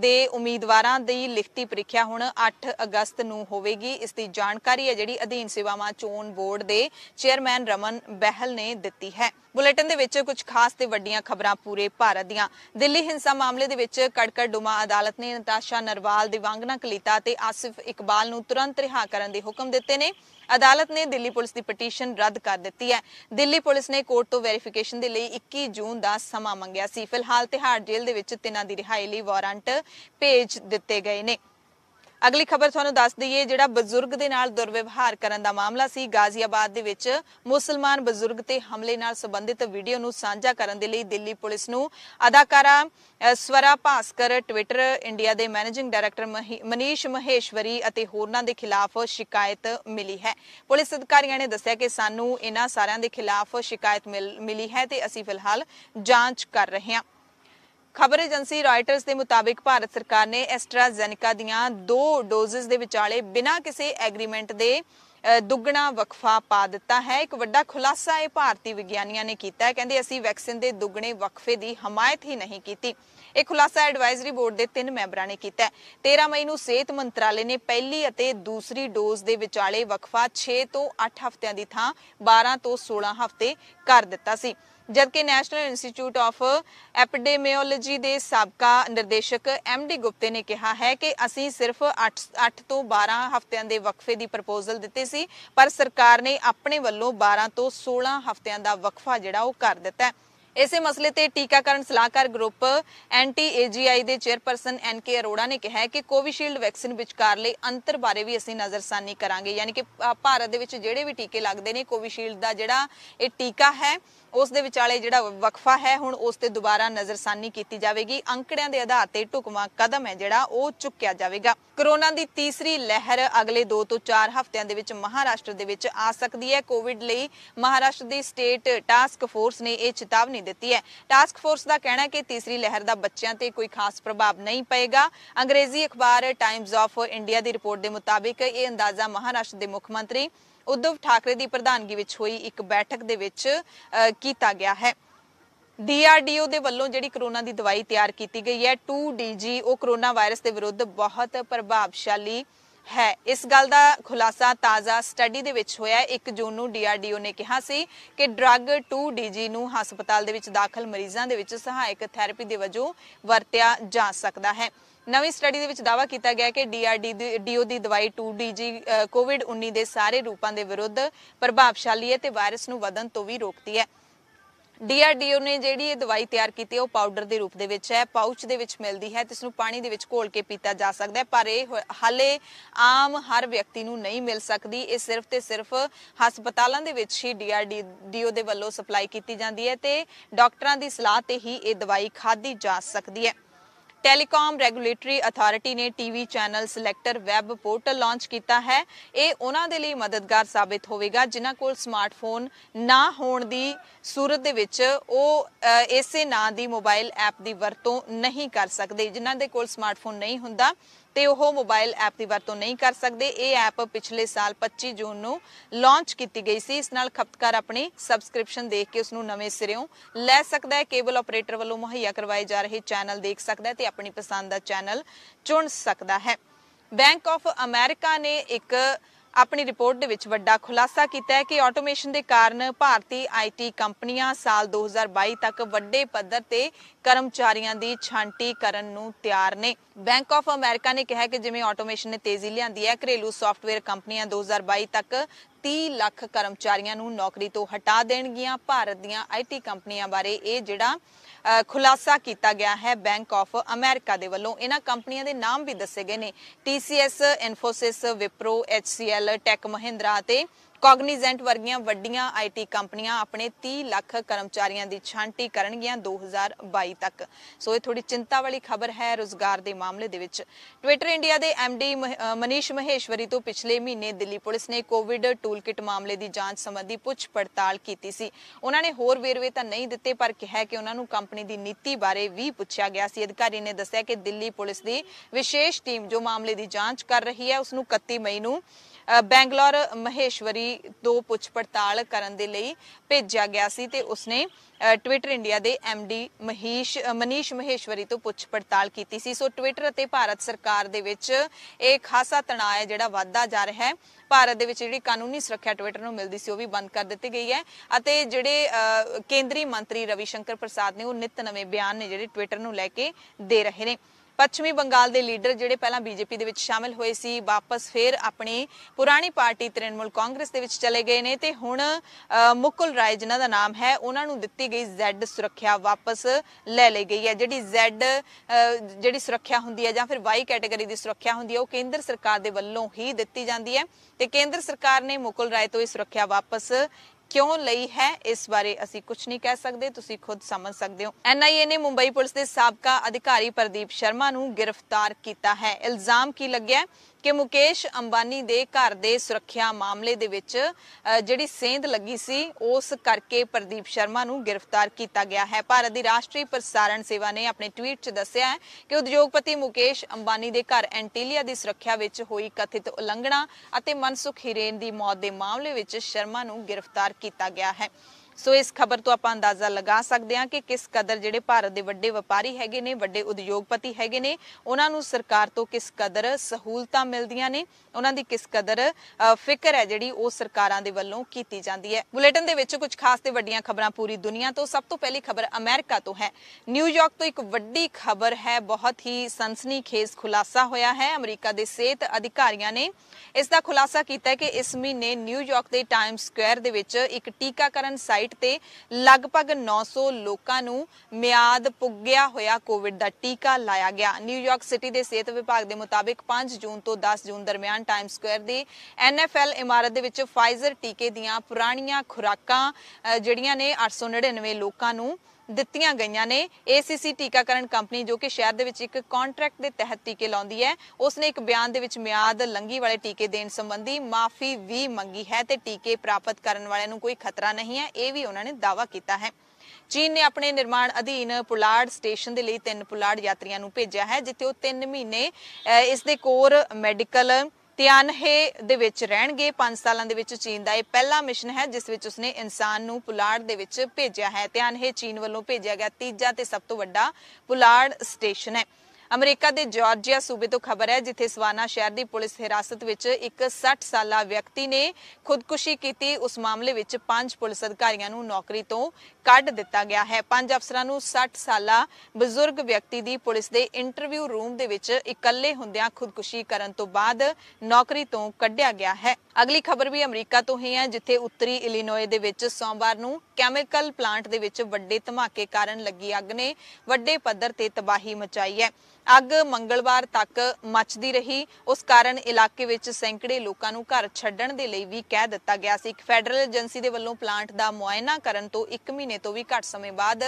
ਦੇ ਉਮੀਦਵਾਰਾਂ ਦੀ ਲਿਖਤੀ ਪ੍ਰੀਖਿਆ ਹੁਣ 8 ਅਗਸਤ ਨੂੰ ਹੋਵੇਗੀ ਇਸ ਦੀ ਜਾਣਕਾਰੀ ਹੈ ਜਿਹੜੀ ਅਧੀਨ ਸੇਵਾਵਾਂ ਚੋਣ ਬੋਰਡ ਦੇ ਚੇਅਰਮੈਨ ਰਮਨ ਬਹਿਲ ਨੇ ਦਿੱਤੀ ਹੈ ਬੁਲੇਟਿਨ ਦੇ ਵਿੱਚ ਕੁਝ ਖਾਸ ਤੇ ਵੱਡੀਆਂ ਖਬਰਾਂ ਪੂਰੇ ਭਾਰਤ ਦੀਆਂ ਦਿੱਲੀ ਹਿੰਸਾ ਮਾਮਲੇ ਦੇ ਵਿੱਚ ਡੁਮਾ ਅਦਾਲਤ ਨੇ ਨਤਾਸ਼ਾ ਨਰਵਾਲ ਦਿਵਾਂਗਨਾ ਕਲੀਤਾ ਤੇ ਆਸਿਫ ਇਕਬਾਲ ਨੂੰ ਤੁਰੰਤ ਰਿਹਾ ਕਰਨ ਦੇ ਹੁਕਮ ਦਿੱਤੇ ਨੇ ਅਦਾਲਤ ਨੇ ਦਿੱਲੀ ਪੁਲਿਸ ਦੀ ਪਟੀਸ਼ਨ ਰੱਦ ਕਰ ਦਿੱਤੀ ਹੈ ਦਿੱਲੀ ਪੁਲਿਸ ਨੇ ਕੋਰਟ ਤੋਂ ਵੈਰੀਫਿਕੇਸ਼ਨ ਦੇ ਲਈ 21 ਜੂਨ ਦਾ ਸਮਾਂ ਮੰਗਿਆ ਸੀ ਫਿਲਹਾਲ ਤਿਹਾੜ ਜੇਲ੍ਹ ਦੇ ਵਿੱਚ ਤਿੰਨਾਂ ਦੀ ਰਿਹਾਈ ਲਈ ਵਾਰੰਟ ਭੇਜ ਦਿੱਤੇ ਗਏ ਨੇ ਅਗਲੀ ਖਬਰ ਤੁਹਾਨੂੰ ਦੱਸ ਦਈਏ ਜਿਹੜਾ ਬਜ਼ੁਰਗ ਦੇ ਨਾਲ ਦੁਰਵਿਵਹਾਰ ਕਰਨ ਦਾ ਮਾਮਲਾ ਸੀ ਗਾਜ਼ੀਆਬਾਦ ਦੇ ਵਿੱਚ ਮੁਸਲਮਾਨ ਬਜ਼ੁਰਗ ਤੇ ਹਮਲੇ ਨਾਲ ਸੰਬੰਧਿਤ ਵੀਡੀਓ ਨੂੰ ਸਾਂਝਾ ਕਰਨ ਦੇ ਲਈ ਦਿੱਲੀ ਪੁਲਿਸ ਨੂੰ ਅਦਾਕਾਰਾ ਸਵਰਾ ਭਾਸਕਰ ਟਵਿੱਟਰ ਇੰਡੀਆ ਦੇ ਮੈਨੇਜਿੰਗ ਡਾਇਰੈਕਟਰ ਮਨੀਸ਼ ਮਹੇਸ਼ਵਰੀ ਅਤੇ ਹੋਰਨਾਂ ਦੇ ਖਿਲਾਫ ਸ਼ਿਕਾਇਤ ਮਿਲੀ ਹੈ ਪੁਲਿਸ ਅਧਿਕਾਰੀਆਂ ਨੇ ਦੱਸਿਆ ਕਿ ਸਾਨੂੰ ਇਹਨਾਂ ਸਾਰਿਆਂ ਦੇ ਖਿਲਾਫ ਸ਼ਿਕਾਇਤ ਮਿਲੀ ਹੈ ਤੇ ਅਸੀਂ ਫਿਲਹਾਲ ਜਾਂਚ ਕਰ ਰਹੇ ਹਾਂ ਖਬਰ ਏਜੰਸੀ ਰਾਇਟਰਸ ਦੇ ਮੁਤਾਬਿਕ ਭਾਰਤ ਸਰਕਾਰ ਨੇ ਐਸਟਰਾਜ਼ੈਨਿਕਾ ਦੀਆਂ ਦੋ ਡੋਜ਼ਸ ਦੇ ਵਿਚਾਲੇ ਬਿਨਾਂ ਕਿਸੇ ਐਗਰੀਮੈਂਟ ਦੇ ਦੁੱਗਣਾ ਵਕਫਾ ਪਾ ਦਿੱਤਾ ਹੈ ਇੱਕ ਵੱਡਾ ਖੁਲਾਸਾ ਇਹ ਭਾਰਤੀ ਵਿਗਿਆਨੀਆਂ ਨੇ ਕੀਤਾ ਹੈ ਕਹਿੰਦੇ ਅਸੀਂ ਵੈਕਸੀਨ ਦੇ ਦੁੱਗਣੇ ਵਕਫੇ ਦੀ ਹਮਾਇਤ ਹੀ ਨਹੀਂ ਕੀਤੀ ਇਹ ਖੁਲਾਸਾ ਐਡਵਾਈਜ਼ਰੀ ਬੋਰਡ ਦੇ ਤਿੰਨ ਮੈਂਬਰਾਂ ਨੇ ਕੀਤਾ 13 ਮਈ ਨੂੰ ਸਿਹਤ ਮੰਤਰਾਲੇ ਨੇ ਪਹਿਲੀ ਅਤੇ ਦੂਸਰੀ ਡੋਜ਼ ਦੇ ਵਿਚਾਲੇ ਵਕਫਾ 6 ਤੋਂ 8 ਹਫ਼ਤਿਆਂ ਦੀ ਥਾਂ 12 ਤੋਂ 16 ਹਫ਼ਤੇ ਕਰ ਦਿੱਤਾ ਸੀ ਜਦਕਿ ਨੈਸ਼ਨਲ ਇੰਸਟੀਚਿਊਟ ਆਫ ਐਪੀਡੈਮੀਓਲੋਜੀ ਦੇ ਸਾਬਕਾ ਨਿਰਦੇਸ਼ਕ ਐਮ ਡੀ ਗੁਪਤੇ ਨੇ ਕਿਹਾ ਹੈ ਕਿ ਅਸੀਂ ਸਿਰਫ 8 8 ਤੋਂ 12 ਹਫ਼ਤਿਆਂ ਦੇ ਵਕਫੇ ਦੀ ਪ੍ਰਪੋਜ਼ਲ ਦਿੱਤੀ ਸੀ ਪਰ ਸਰਕਾਰ ਨੇ ਆਪਣੇ ਵੱਲੋਂ 12 ਤੋਂ 16 ਹਫ਼ਤਿਆਂ ਦਾ ਵਕਫਾ ਜਿਹੜਾ ਉਹ ਕਰ ਦਿੱਤਾ ਹੈ ਇਸੇ ਮਸਲੇ ਤੇ ਟੀਕਾਕਰਨ ਸਲਾਹਕਾਰ ਗਰੁੱਪ ਐਂਟੀ ਏਜੀਆਈ ਦੇ ਚੇਅਰਪਰਸਨ ਐਨ ਕੇ ਅਰੋੜਾ ਨੇ ਕਿਹਾ ਕਿ ਕੋਵਿਸ਼ੀਲਡ ਵੈਕਸੀਨ ਵਿਚਕਾਰਲੇ ਅੰਤਰ ਬਾਰੇ ਵੀ ਅਸੀਂ ਨਜ਼ਰਸਾਨੀ ਕਰਾਂਗੇ ਯਾਨੀ ਕਿ ਭਾਰਤ ਦੇ ਵਿੱਚ ਜਿਹੜੇ ਵੀ ਟੀਕੇ ਲੱਗਦੇ ਨੇ ਕੋਵਿਸ਼ੀਲਡ ਦਾ ਜਿਹੜਾ ਇਹ ਟੀਕਾ ਹੈ ਉਸ ਦੇ ਵਿਚਾਲੇ ਜਿਹੜਾ ਵਕਫਾ ਹੈ ਹੁਣ ਉਸ ਤੇ ਦੁਬਾਰਾ ਨਜ਼ਰਸਾਨੀ ਕੀਤੀ ਜਾਵੇਗੀ ਅੰਕੜਿਆਂ ਦੇ ਆਧਾਰ ਤੇ ਟੁਕਵਾ ਕਦਮ ਹੈ ਜਿਹੜਾ ਉਹ ਚੁੱਕਿਆ ਜਾਵੇਗਾ ਕਰੋਨਾ ਦੀ ਤੀਸਰੀ ਲਹਿਰ ਅਗਲੇ 2 ਤੋਂ 4 ਹਫ਼ਤਿਆਂ ਦੇ ਵਿੱਚ ਮਹਾਰਾਸ਼ਟਰ ਦੇ ਵਿੱਚ ਆ ਸਕਦੀ ਹੈ ਕੋਵਿਡ ਲਈ ਮਹਾਰਾਸ਼ਟਰ ਦੀ ਸਟੇਟ ਟਾਸਕ ਫੋਰਸ ਨੇ ਇਹ ਚੇਤਾਵਨੀ ਦਿੱਤੀ ਹੈ ਟਾਸਕ ਫੋਰਸ ਦਾ ਕਹਿਣਾ ਹੈ ਕਿ ਤੀਸਰੀ ਲਹਿਰ ਦਾ ਬੱਚਿਆਂ ਤੇ ਕੋਈ ਖਾਸ ਪ੍ਰਭਾਵ ਨਹੀਂ ਪਏਗਾ ਅੰਗਰੇਜ਼ੀ ਅਖਬਾਰ ਟਾਈਮਜ਼ ਆਫ ਇੰਡੀਆ ਦੀ ਰਿਪੋਰਟ ਦੇ ਮੁਤਾਬਿਕ ਇਹ ਅੰਦਾਜ਼ਾ ਮਹਾਰਾਸ਼ਟਰ ਦੇ ਮੁੱਖ ਮੰਤਰੀ ਉਦਵ ਠਾਕਰੇ ਦੀ ਪ੍ਰਧਾਨਗੀ ਵਿੱਚ ਹੋਈ ਇੱਕ ਬੈਠਕ ਦੇ ਵਿੱਚ ਕੀਤਾ ਗਿਆ ਹੈ ਡੀਆਰਡੀਓ ਦੇ ਵੱਲੋਂ ਜਿਹੜੀ ਕਰੋਨਾ ਦੀ ਦਵਾਈ ਤਿਆਰ ਕੀਤੀ ਗਈ ਹੈ 2DG ਉਹ ਕਰੋਨਾ ਵਾਇਰਸ ਦੇ ਵਿਰੁੱਧ ਬਹੁਤ ਪ੍ਰਭਾਵਸ਼ਾਲੀ ਹੈ ਇਸ ਗੱਲ ਦਾ ਖੁਲਾਸਾ ਤਾਜ਼ਾ ਸਟੱਡੀ ਦੇ ਵਿੱਚ ਹੋਇਆ ਹੈ 1 ਜੂਨ ਨੂੰ ਡੀਆਰਡੀਓ ਨੇ ਕਿਹਾ ਸੀ ਕਿ ਡਰੱਗ 2DG ਨੂੰ ਹਸਪਤਾਲ ਦੇ ਵਿੱਚ ਦਾਖਲ ਮਰੀਜ਼ਾਂ ਦੇ ਵਿੱਚ ਸਹਾਇਕ ਥੈਰੇਪੀ ਦੇ ਵਜੋਂ ਵਰਤਿਆ ਜਾ ਸਕਦਾ ਹੈ ਨਵੀਂ ਸਟੱਡੀ ਦੇ ਵਿੱਚ ਦਾਵਾ ਕੀਤਾ ਗਿਆ ਕਿ ਡੀਆਰਡੀਓ ਦੀ ਦਵਾਈ 2DG ਕੋਵਿਡ-19 ਦੇ ਸਾਰੇ ਰੂਪਾਂ ਦੇ ਵਿਰੁੱਧ ਪ੍ਰਭਾਵਸ਼ਾਲੀ ਹੈ ਤੇ ਵਾਇਰਸ ਨੂੰ ਵਧਣ ਤੋਂ ਵੀ ਰੋਕਦੀ ਹੈ ਡੀਆਰਡੀਓ ਨੇ ਜਿਹੜੀ ਇਹ ਦਵਾਈ ਤਿਆਰ ਕੀਤੀ ਹੈ ਉਹ ਪਾਊਡਰ ਦੇ ਰੂਪ ਦੇ ਵਿੱਚ ਹੈ ਪਾਊਚ ਦੇ ਵਿੱਚ ਮਿਲਦੀ ਹੈ ਤੇ ਇਸ ਨੂੰ ਪਾਣੀ ਦੇ ਵਿੱਚ ਘੋਲ ਕੇ ਪੀਤਾ ਜਾ ਸਕਦਾ ਹੈ ਪਰ ਇਹ ਹਾਲੇ ਆਮ ਹਰ ਵਿਅਕਤੀ ਨੂੰ ਨਹੀਂ ਮਿਲ ਸਕਦੀ ਇਹ ਸਿਰਫ ਤੇ ਸਿਰਫ ਹਸਪਤਾਲਾਂ ਦੇ ਵਿੱਚ ਹੀ ਡੀਆਰਡੀਓ ਦੇ ਵੱਲੋਂ ਸਪਲਾਈ ਕੀਤੀ ਜਾਂਦੀ ਹੈ ਤੇ ਡਾਕਟਰਾਂ ਦੀ ਸਲਾਹ ਤੇ ਹੀ ਇਹ ਦਵਾਈ ਖਾਧੀ ਜਾ ਸਕਦੀ ਹੈ ਟੈਲੀਕਾਮ ਰੈਗੂਲੇਟਰੀ ਅਥਾਰਟੀ ਨੇ TV channel selector web portal launch ਕੀਤਾ ਹੈ ਇਹ ਉਹਨਾਂ ਦੇ ਲਈ ਮਦਦਗਾਰ ਸਾਬਿਤ ਹੋਵੇਗਾ ਜਿਨ੍ਹਾਂ ਕੋਲ ਸਮਾਰਟਫੋਨ ਨਾ ਹੋਣ ਦੀ ਸੂਰਤ ਦੇ ਵਿੱਚ ਉਹ ਇਸੇ ਨਾਂ ਦੀ ਮੋਬਾਈਲ ਐਪ ਦੀ ਵਰਤੋਂ ਨਹੀਂ ਕਰ ਸਕਦੇ ਜਿਨ੍ਹਾਂ ਦੇ ਕੋਲ ਸਮਾਰਟਫੋਨ ਨਹੀਂ ਹੁੰਦਾ ਤੇ ਉਹ ਮੋਬਾਈਲ ਐਪ ਦੀ ਵਰਤੋਂ ਨਹੀਂ ਕਰ ਸਕਦੇ ਇਹ ਐਪ ਪਿਛਲੇ ਸਾਲ 25 ਜੂਨ ਨੂੰ ਲਾਂਚ ਕੀਤੀ ਗਈ ਸੀ ਇਸ ਨਾਲ ਖਪਤਕਾਰ ਆਪਣੀ ਸਬਸਕ੍ਰਿਪਸ਼ਨ ਦੇਖ ਕੇ ਉਸ ਨੂੰ ਨਵੇਂ ਸਿਰਿਓਂ ਲੈ ਸਕਦਾ ਹੈ ਕੇਬਲ ਆਪਰੇਟਰ ਵੱਲੋਂ ਮੁਹੱਈਆ ਕਰਵਾਏ ਜਾ ਰਹੇ ਚੈਨਲ ਦੇਖ ਸਕਦਾ ਹੈ ਤੇ ਆਪਣੀ ਪਸੰਦ ਦਾ ਚੈਨਲ ਚੁਣ ਸਕਦਾ ਹੈ ਬੈਂਕ ਆਫ ਅਮਰੀਕਾ ਨੇ ਇੱਕ ਆਪਣੀ ਰਿਪੋਰਟ ਦੇ ਵਿੱਚ ਵੱਡਾ ਖੁਲਾਸਾ ਕੀਤਾ ਹੈ ਕਿ ਆਟੋਮੇਸ਼ਨ ਦੇ ਕਾਰਨ ਭਾਰਤੀ ਆਈਟੀ ਕੰਪਨੀਆਂ ਸਾਲ 2022 ਤੱਕ ਵੱਡੇ ਪੱਧਰ ਤੇ ਕਰਮਚਾਰੀਆਂ ਦੀ ਛਾਂਟੀ ਕਰਨ ਨੂੰ ਤਿਆਰ ਨੇ ਬੈਂਕ ਆਫ ਅਮਰੀਕਾ ਨੇ ਕਿਹਾ ਕਿ ਜਿਵੇਂ ਆਟੋਮੇਸ਼ਨ ਨੇ ਤੇਜ਼ੀ ਲਿਆਂਦੀ ਹੈ ਘਰੇਲੂ ਸੌਫਟਵੇਅਰ ਕੰਪਨੀਆਂ 2022 ਤੱਕ 30 ਲੱਖ ਕਰਮਚਾਰੀਆਂ ਨੂੰ ਨੌਕਰੀ ਤੋਂ ਹਟਾ ਦੇਣਗੀਆਂ ਭਾਰਤ ਦੀਆਂ ਆਈਟੀ ਕੰਪਨੀਆਂ ਬਾਰੇ ਇਹ ਜਿਹੜਾ ਖੁਲਾਸਾ ਕੀਤਾ ਗਿਆ ਹੈ ਬੈਂਕ ਆਫ ਅਮਰੀਕਾ ਦੇ ਵੱਲੋਂ ਇਹਨਾਂ ਕੰਪਨੀਆਂ ਦੇ ਨਾਮ ਵੀ ਦੱਸੇ ਗਏ ਨੇ TCS Infosys, Wipro, HCL Tech Mahindra ਅਤੇ ਕੋਗਨੀਜ਼ੈਂਟ ਵਰਗੀਆਂ ਵੱਡੀਆਂ ਆਈਟੀ ਕੰਪਨੀਆਂ ਆਪਣੇ 30 ਲੱਖ ਕਰਮਚਾਰੀਆਂ ਦੀ ਛਾਂਟੀ ਕਰਨਗੀਆਂ 2022 ਤੱਕ ਸੋ ਇਹ ਥੋੜੀ ਚਿੰਤਾ ਵਾਲੀ ਖਬਰ ਹੈ ਰੋਜ਼ਗਾਰ ਦੇ ਮਾਮਲੇ ਦੇ ਵਿੱਚ ਟਵਿੱਟਰ ਇੰਡੀਆ ਦੇ ਐਮਡੀ ਮਨੀਸ਼ ਮਹੇਸ਼ਵਰੀ ਤੋਂ ਪਿਛਲੇ ਮਹੀਨੇ ਦਿੱਲੀ ਪੁਲਿਸ ਨੇ ਕੋਵਿਡ ਟੂਲਕਿਟ ਮਾਮਲੇ ਦੀ ਜਾਂਚ ਸੰਬੰਧੀ ਪੁੱਛ ਪੜਤਾਲ ਕੀਤੀ ਸੀ ਉਹਨਾਂ ਨੇ ਹੋਰ ਵੇਰਵੇ ਤਾਂ ਨਹੀਂ ਦਿੱਤੇ ਪਰ ਕਿਹਾ ਕਿ ਉਹਨਾਂ ਨੂੰ ਕੰਪਨੀ ਦੀ ਨੀਤੀ ਬਾਰੇ ਵੀ ਪੁੱਛਿਆ ਗਿਆ ਸੀ ਅਧਿਕਾਰੀ ਨੇ ਦੱਸਿਆ ਕਿ ਦਿੱਲੀ ਪੁਲਿਸ ਦੀ ਵਿਸ਼ੇਸ਼ ਟੀਮ ਜੋ ਮਾਮਲੇ ਦੀ ਜਾਂਚ ਕਰ ਰਹੀ ਹੈ ਉਸ ਨੂੰ 31 ਮਈ ਨੂੰ ਬੈਂਗਲੌਰ ਮਹੇਸ਼ਵਰੀ ਤੋਂ ਪੁੱਛ ਪੜਤਾਲ ਕਰਨ ਦੇ ਲਈ ਭੇਜਿਆ ਗਿਆ ਸੀ ਤੇ ਉਸਨੇ ਟਵਿੱਟਰ ਇੰਡੀਆ ਦੇ ਐਮਡੀ ਮਹੀਸ਼ ਮਨੀਸ਼ ਮਹੇਸ਼ਵਰੀ ਤੋਂ ਪੁੱਛ ਪੜਤਾਲ ਕੀਤੀ ਸੀ ਸੋ ਟਵਿੱਟਰ ਅਤੇ ਭਾਰਤ ਸਰਕਾਰ ਦੇ ਵਿੱਚ ਇਹ ਖਾਸਾ ਤਣਾਅ ਹੈ ਜਿਹੜਾ ਵਧਦਾ ਜਾ ਰਿਹਾ ਹੈ ਭਾਰਤ ਦੇ ਵਿੱਚ ਜਿਹੜੀ ਕਾਨੂੰਨੀ ਸੁਰੱਖਿਆ ਟਵਿੱਟਰ ਨੂੰ ਮਿਲਦੀ ਸੀ ਉਹ ਵੀ ਬੰਦ ਕਰ ਦਿੱਤੀ ਗਈ ਹੈ ਅਤੇ ਜਿਹੜੇ ਕੇਂਦਰੀ ਮੰਤਰੀ ਰਵੀ ਸ਼ੰਕਰ ਪ੍ਰਸਾਦ ਨੇ ਉਹ ਨਿਤ ਨਵੇਂ ਬਿਆਨ ਨੇ ਜਿਹੜੇ ਟਵਿੱਟਰ ਨੂੰ ਲੈ ਕੇ ਦੇ ਰਹੇ ਨੇ ਪੱਛਮੀ ਬੰਗਾਲ ਦੇ ਲੀਡਰ ਜਿਹੜੇ ਪਹਿਲਾਂ ਬੀਜੇਪੀ ਦੇ ਵਿੱਚ ਸ਼ਾਮਿਲ ਹੋਏ ਸੀ ਵਾਪਸ ਫੇਰ ਆਪਣੀ ਪੁਰਾਣੀ ਪਾਰਟੀ ਤ੍ਰਿਣਮੂਲ ਕਾਂਗਰਸ ਦੇ ਵਿੱਚ ਚਲੇ ਗਏ ਨੇ ਤੇ ਹੁਣ ਮੁਕਲ ਰਾਏ ਜਿਨ੍ਹਾਂ ਦਾ ਨਾਮ ਹੈ ਉਹਨਾਂ ਨੂੰ ਦਿੱਤੀ ਗਈ ਜ਼ੈਡ ਸੁਰੱਖਿਆ ਵਾਪਸ ਲੈ ਲਈ ਗਈ ਹੈ ਜਿਹੜੀ ਜ਼ੈਡ ਜਿਹੜੀ ਸੁਰੱਖਿਆ ਹੁੰਦੀ ਹੈ ਜਾਂ ਫਿਰ ਵਾਈ ਕੈਟਾਗਰੀ ਦੀ ਸੁਰੱਖਿਆ ਹੁੰਦੀ ਹੈ ਉਹ ਕੇਂਦਰ ਸਰਕਾਰ ਦੇ ਵੱਲੋਂ ਹੀ ਦਿੱਤੀ ਜਾਂਦੀ ਹੈ ਤੇ ਕੇਂਦਰ ਸਰਕਾਰ ਨੇ ਮੁਕਲ ਰਾਏ ਤੋਂ ਇਹ ਸੁਰੱਖਿਆ ਵਾਪਸ ਕਿਉਂ ਲਈ ਹੈ ਇਸ ਬਾਰੇ ਅਸੀਂ ਕੁਝ ਨਹੀਂ ਕਹਿ ਸਕਦੇ ਤੁਸੀਂ ਖੁਦ ਸਮਝ ਸਕਦੇ ਹੋ ਐਨਆਈਏ ਨੇ ਮੁੰਬਈ ਪੁਲਿਸ ਦੇ ਸਾਬਕਾ ਅਧਿਕਾਰੀ ਪ੍ਰਦੀਪ ਸ਼ਰਮਾ ਨੂੰ ਗ੍ਰਿਫਤਾਰ ਕੀਤਾ ਹੈ ਇਲਜ਼ਾਮ ਕੀ ਲੱਗਿਆ ਕਿ ਮੁਕੇਸ਼ ਅੰਬਾਨੀ ਦੇ ਘਰ ਦੇ ਸੁਰੱਖਿਆ ਮਾਮਲੇ ਦੇ ਵਿੱਚ ਜਿਹੜੀ ਸੇਂਧ ਲੱਗੀ ਸੀ ਉਸ ਕਰਕੇ ਪ੍ਰਦੀਪ ਸ਼ਰਮਾ ਨੂੰ ਗ੍ਰਿਫਤਾਰ ਕੀਤਾ ਗਿਆ ਹੈ ਭਾਰਤ ਦੀ ਰਾਸ਼ਟਰੀ ਪ੍ਰਸਾਰਣ ਸੇਵਾ ਨੇ ਆਪਣੇ ਟਵੀਟ 'ਚ ਦੱਸਿਆ ਹੈ ਕਿ ਉਦਯੋਗਪਤੀ ਮੁਕੇਸ਼ ਅੰਬਾਨੀ ਦੇ ਘਰ ਐਂਟੀਲੀਆ ਦੀ ਸੁਰੱਖਿਆ ਵਿੱਚ ਹੋਈ ਕਥਿਤ ਉਲੰਘਣਾ ਅਤੇ ਮਨਸੁਖ ਹੀਰੇਨ ਦੀ ਮੌਤ ਦੇ ਮਾਮਲੇ ਵਿੱਚ ਸ਼ਰਮਾ ਨੂੰ ਗ੍ਰਿਫਤਾਰ ਕੀਤਾ ਗਿਆ ਹੈ ਸੋ ਇਸ ਖਬਰ ਤੋਂ ਆਪਾਂ ਅੰਦਾਜ਼ਾ ਲਗਾ ਸਕਦੇ ਹਾਂ ਕਿ ਕਿਸ ਕਦਰ ਜਿਹੜੇ ਭਾਰਤ ਦੇ ਵੱਡੇ ਵਪਾਰੀ ਹੈਗੇ ਨੇ ਵੱਡੇ ਉਦਯੋਗਪਤੀ ਹੈਗੇ ਨੇ ਉਹਨਾਂ ਨੂੰ ਸਰਕਾਰ ਤੋਂ ਕਿਸ ਕਦਰ ਸਹੂਲਤਾਂ ਮਿਲਦੀਆਂ ਨੇ ਉਹਨਾਂ ਦੀ ਕਿਸ ਕਦਰ ਫਿਕਰ ਹੈ ਜਿਹੜੀ ਉਹ ਸਰਕਾਰਾਂ ਦੇ ਵੱਲੋਂ ਕੀਤੀ ਜਾਂਦੀ ਹੈ ਬੁਲੇਟਿਨ ਦੇ ਵਿੱਚ ਕੁਝ ਖਾਸ ਤੇ ਵੱਡੀਆਂ ਖਬਰਾਂ ਪੂਰੀ ਦੁਨੀਆ ਤੋਂ ਸਭ ਤੋਂ ਪਹਿਲੀ ਖਬਰ ਅਮਰੀਕਾ ਤੋਂ ਹੈ ਨਿਊਯਾਰਕ ਤੋਂ ਇੱਕ ਵੱਡੀ ਖਬਰ ਹੈ ਬਹੁਤ ਹੀ ਸਨਸਨੀਖੇਜ਼ ਖੁਲਾਸਾ ਹੋਇਆ ਹੈ ਅਮਰੀਕਾ ਦੇ ਸਿਹਤ ਅਧਿਕਾਰੀਆਂ ਨੇ ਇਸ ਦਾ ਖੁਲਾਸਾ ਕੀਤਾ ਹੈ ਕਿ ਇਸ ਮਹੀਨੇ ਨਿਊਯਾਰਕ ਦੇ ਟਾਈਮ ਸਕੁਅਰ ਦੇ ਵਿੱਚ ਇੱਕ ਟੀਕਾਕਰਨ ਸਾਈਟ ਸਾਈਟ ਤੇ ਲਗਭਗ 900 ਲੋਕਾਂ ਨੂੰ ਮਿਆਦ ਪੁੱਗਿਆ ਹੋਇਆ ਕੋਵਿਡ ਦਾ ਟੀਕਾ ਲਾਇਆ ਗਿਆ ਨਿਊਯਾਰਕ ਸਿਟੀ ਦੇ ਸਿਹਤ ਵਿਭਾਗ ਦੇ ਮੁਤਾਬਿਕ 5 ਜੂਨ ਤੋਂ 10 ਜੂਨ ਦਰਮਿਆਨ ਟਾਈਮ ਸਕੁਅਰ ਦੀ ਐਨਐਫਐਲ ਇਮਾਰਤ ਦੇ ਵਿੱਚ ਫਾਈਜ਼ਰ ਟੀਕੇ ਦੀਆਂ ਪੁਰਾਣੀਆਂ ਖੁਰਾਕਾਂ ਜਿਹੜੀਆਂ ਨੇ 899 ਲੋਕਾਂ ਨੂੰ ਦਿੱਤੀਆਂ ਗਈਆਂ ਨੇ ਏਸੀਸੀ ਟੀਕਾਕਰਨ ਕੰਪਨੀ ਜੋ ਕਿ ਸ਼ਹਿਰ ਦੇ ਵਿੱਚ ਇੱਕ ਕੰਟਰੈਕਟ ਦੇ ਤਹਿਤ ਟੀਕੇ ਲਾਉਂਦੀ ਹੈ ਉਸਨੇ ਇੱਕ ਬਿਆਨ ਦੇ ਵਿੱਚ ਮਿਆਦ ਲੰਗੀ ਵਾਲੇ ਟੀਕੇ ਦੇਣ ਸੰਬੰਧੀ ਮਾਫੀ ਵੀ ਮੰਗੀ ਹੈ ਤੇ ਟੀਕੇ ਪ੍ਰਾਪਤ ਕਰਨ ਵਾਲਿਆਂ ਨੂੰ ਕੋਈ ਖਤਰਾ ਨਹੀਂ ਹੈ ਇਹ ਵੀ ਉਹਨਾਂ ਨੇ ਦਾਅਵਾ ਕੀਤਾ ਹੈ ਚੀਨ ਨੇ ਆਪਣੇ ਨਿਰਮਾਣ ਅਧੀਨ ਪੁਲਾੜ ਸਟੇਸ਼ਨ ਦੇ ਲਈ ਤਿੰਨ ਪੁਲਾੜ ਯਾਤਰੀਆਂ ਨੂੰ ਭੇਜਿਆ ਹੈ ਜਿੱਥੇ ਉਹ 3 ਮਹੀਨੇ ਇਸ ਦੇ ਕੋਰ ਮੈਡੀਕਲ ਤਿਆਨਹੇ ਦੇ ਵਿੱਚ ਰਹਿਣਗੇ 5 ਸਾਲਾਂ ਦੇ ਵਿੱਚ ਚੀਨ ਦਾ ਇਹ ਪਹਿਲਾ ਮਿਸ਼ਨ ਹੈ ਜਿਸ ਵਿੱਚ ਉਸਨੇ ਇਨਸਾਨ ਨੂੰ ਪੁਲਾੜ ਦੇ ਵਿੱਚ ਭੇਜਿਆ ਹੈ ਤਿਆਨਹੇ ਚੀਨ ਵੱਲੋਂ ਭੇਜਿਆ ਗਿਆ ਤੀਜਾ ਤੇ ਸਭ ਤੋਂ ਵੱਡਾ ਪੁਲਾੜ ਸਟੇਸ਼ਨ ਹੈ ਅਮਰੀਕਾ ਦੇ ਜਾਰਜੀਆ ਸੂਬੇ ਤੋਂ ਖਬਰ ਹੈ ਜਿੱਥੇ ਸਵਾਨਾ ਸ਼ਹਿਰ ਦੀ ਪੁਲਿਸ ਹਿਰਾਸਤ ਵਿੱਚ ਇੱਕ 60 ਸਾਲਾ ਵਿਅਕਤੀ ਨੇ ਖੁਦਕੁਸ਼ੀ ਕੀਤੀ ਉਸ ਮਾਮਲੇ ਵਿੱਚ ਪੰਜ ਪੁਲਿਸ ਅਧਿਕਾਰੀਆਂ ਨੂੰ ਨੌਕਰੀ ਤੋਂ ਕੱਢ ਦਿੱਤਾ ਗਿਆ ਹੈ ਪੰਜ ਅਫਸਰਾਂ ਨੂੰ 60 ਸਾਲਾ ਬਜ਼ੁਰਗ ਵਿਅਕਤੀ ਦੀ ਪੁਲਿਸ ਦੇ ਇੰਟਰਵਿਊ ਰੂਮ ਦੇ ਵਿੱਚ ਇਕੱਲੇ ਹੁੰਦਿਆਂ ਖੁਦਕੁਸ਼ੀ ਕਰਨ ਤੋਂ ਬਾਅਦ ਨੌਕਰੀ ਤੋਂ ਕੱਢਿਆ ਗਿਆ ਹੈ ਅਗਲੀ ਖਬਰ ਵੀ ਅਮਰੀਕਾ ਤੋਂ ਹੀ ਹੈ ਜਿੱਥੇ ਉੱਤਰੀ ਇਲੀਨੋਏ ਦੇ ਵਿੱਚ ਸੋਮਵਾਰ ਨੂੰ ਕੈਮੀਕਲ ਪਲਾਂਟ ਦੇ ਵਿੱਚ ਵੱਡੇ ਧਮਾਕੇ ਕਾਰਨ ਲੱਗੀ ਅੱਗ ਨੇ ਵੱਡੇ ਪੱਧਰ ਤੇ ਤਬਾਹੀ ਮਚਾਈ ਹੈ ਅੱਗ ਮੰਗਲਵਾਰ ਤੱਕ ਮੱਚਦੀ ਰਹੀ ਉਸ ਕਾਰਨ ਇਲਾਕੇ ਵਿੱਚ ਸੈਂਕੜੇ ਲੋਕਾਂ ਨੂੰ ਘਰ ਛੱਡਣ ਦੇ ਲਈ ਵੀ ਕਹਿ ਦਿੱਤਾ ਗਿਆ ਸੀ ਇੱਕ ਫੈਡਰਲ ਏਜੰਸੀ ਦੇ ਵੱਲੋਂ ਪਲਾਂਟ ਦਾ ਮੁਆਇਨਾ ਕਰਨ ਤੋਂ 1 ਮਹੀਨੇ ਤੋਂ ਵੀ ਘੱਟ ਸਮੇਂ ਬਾਅਦ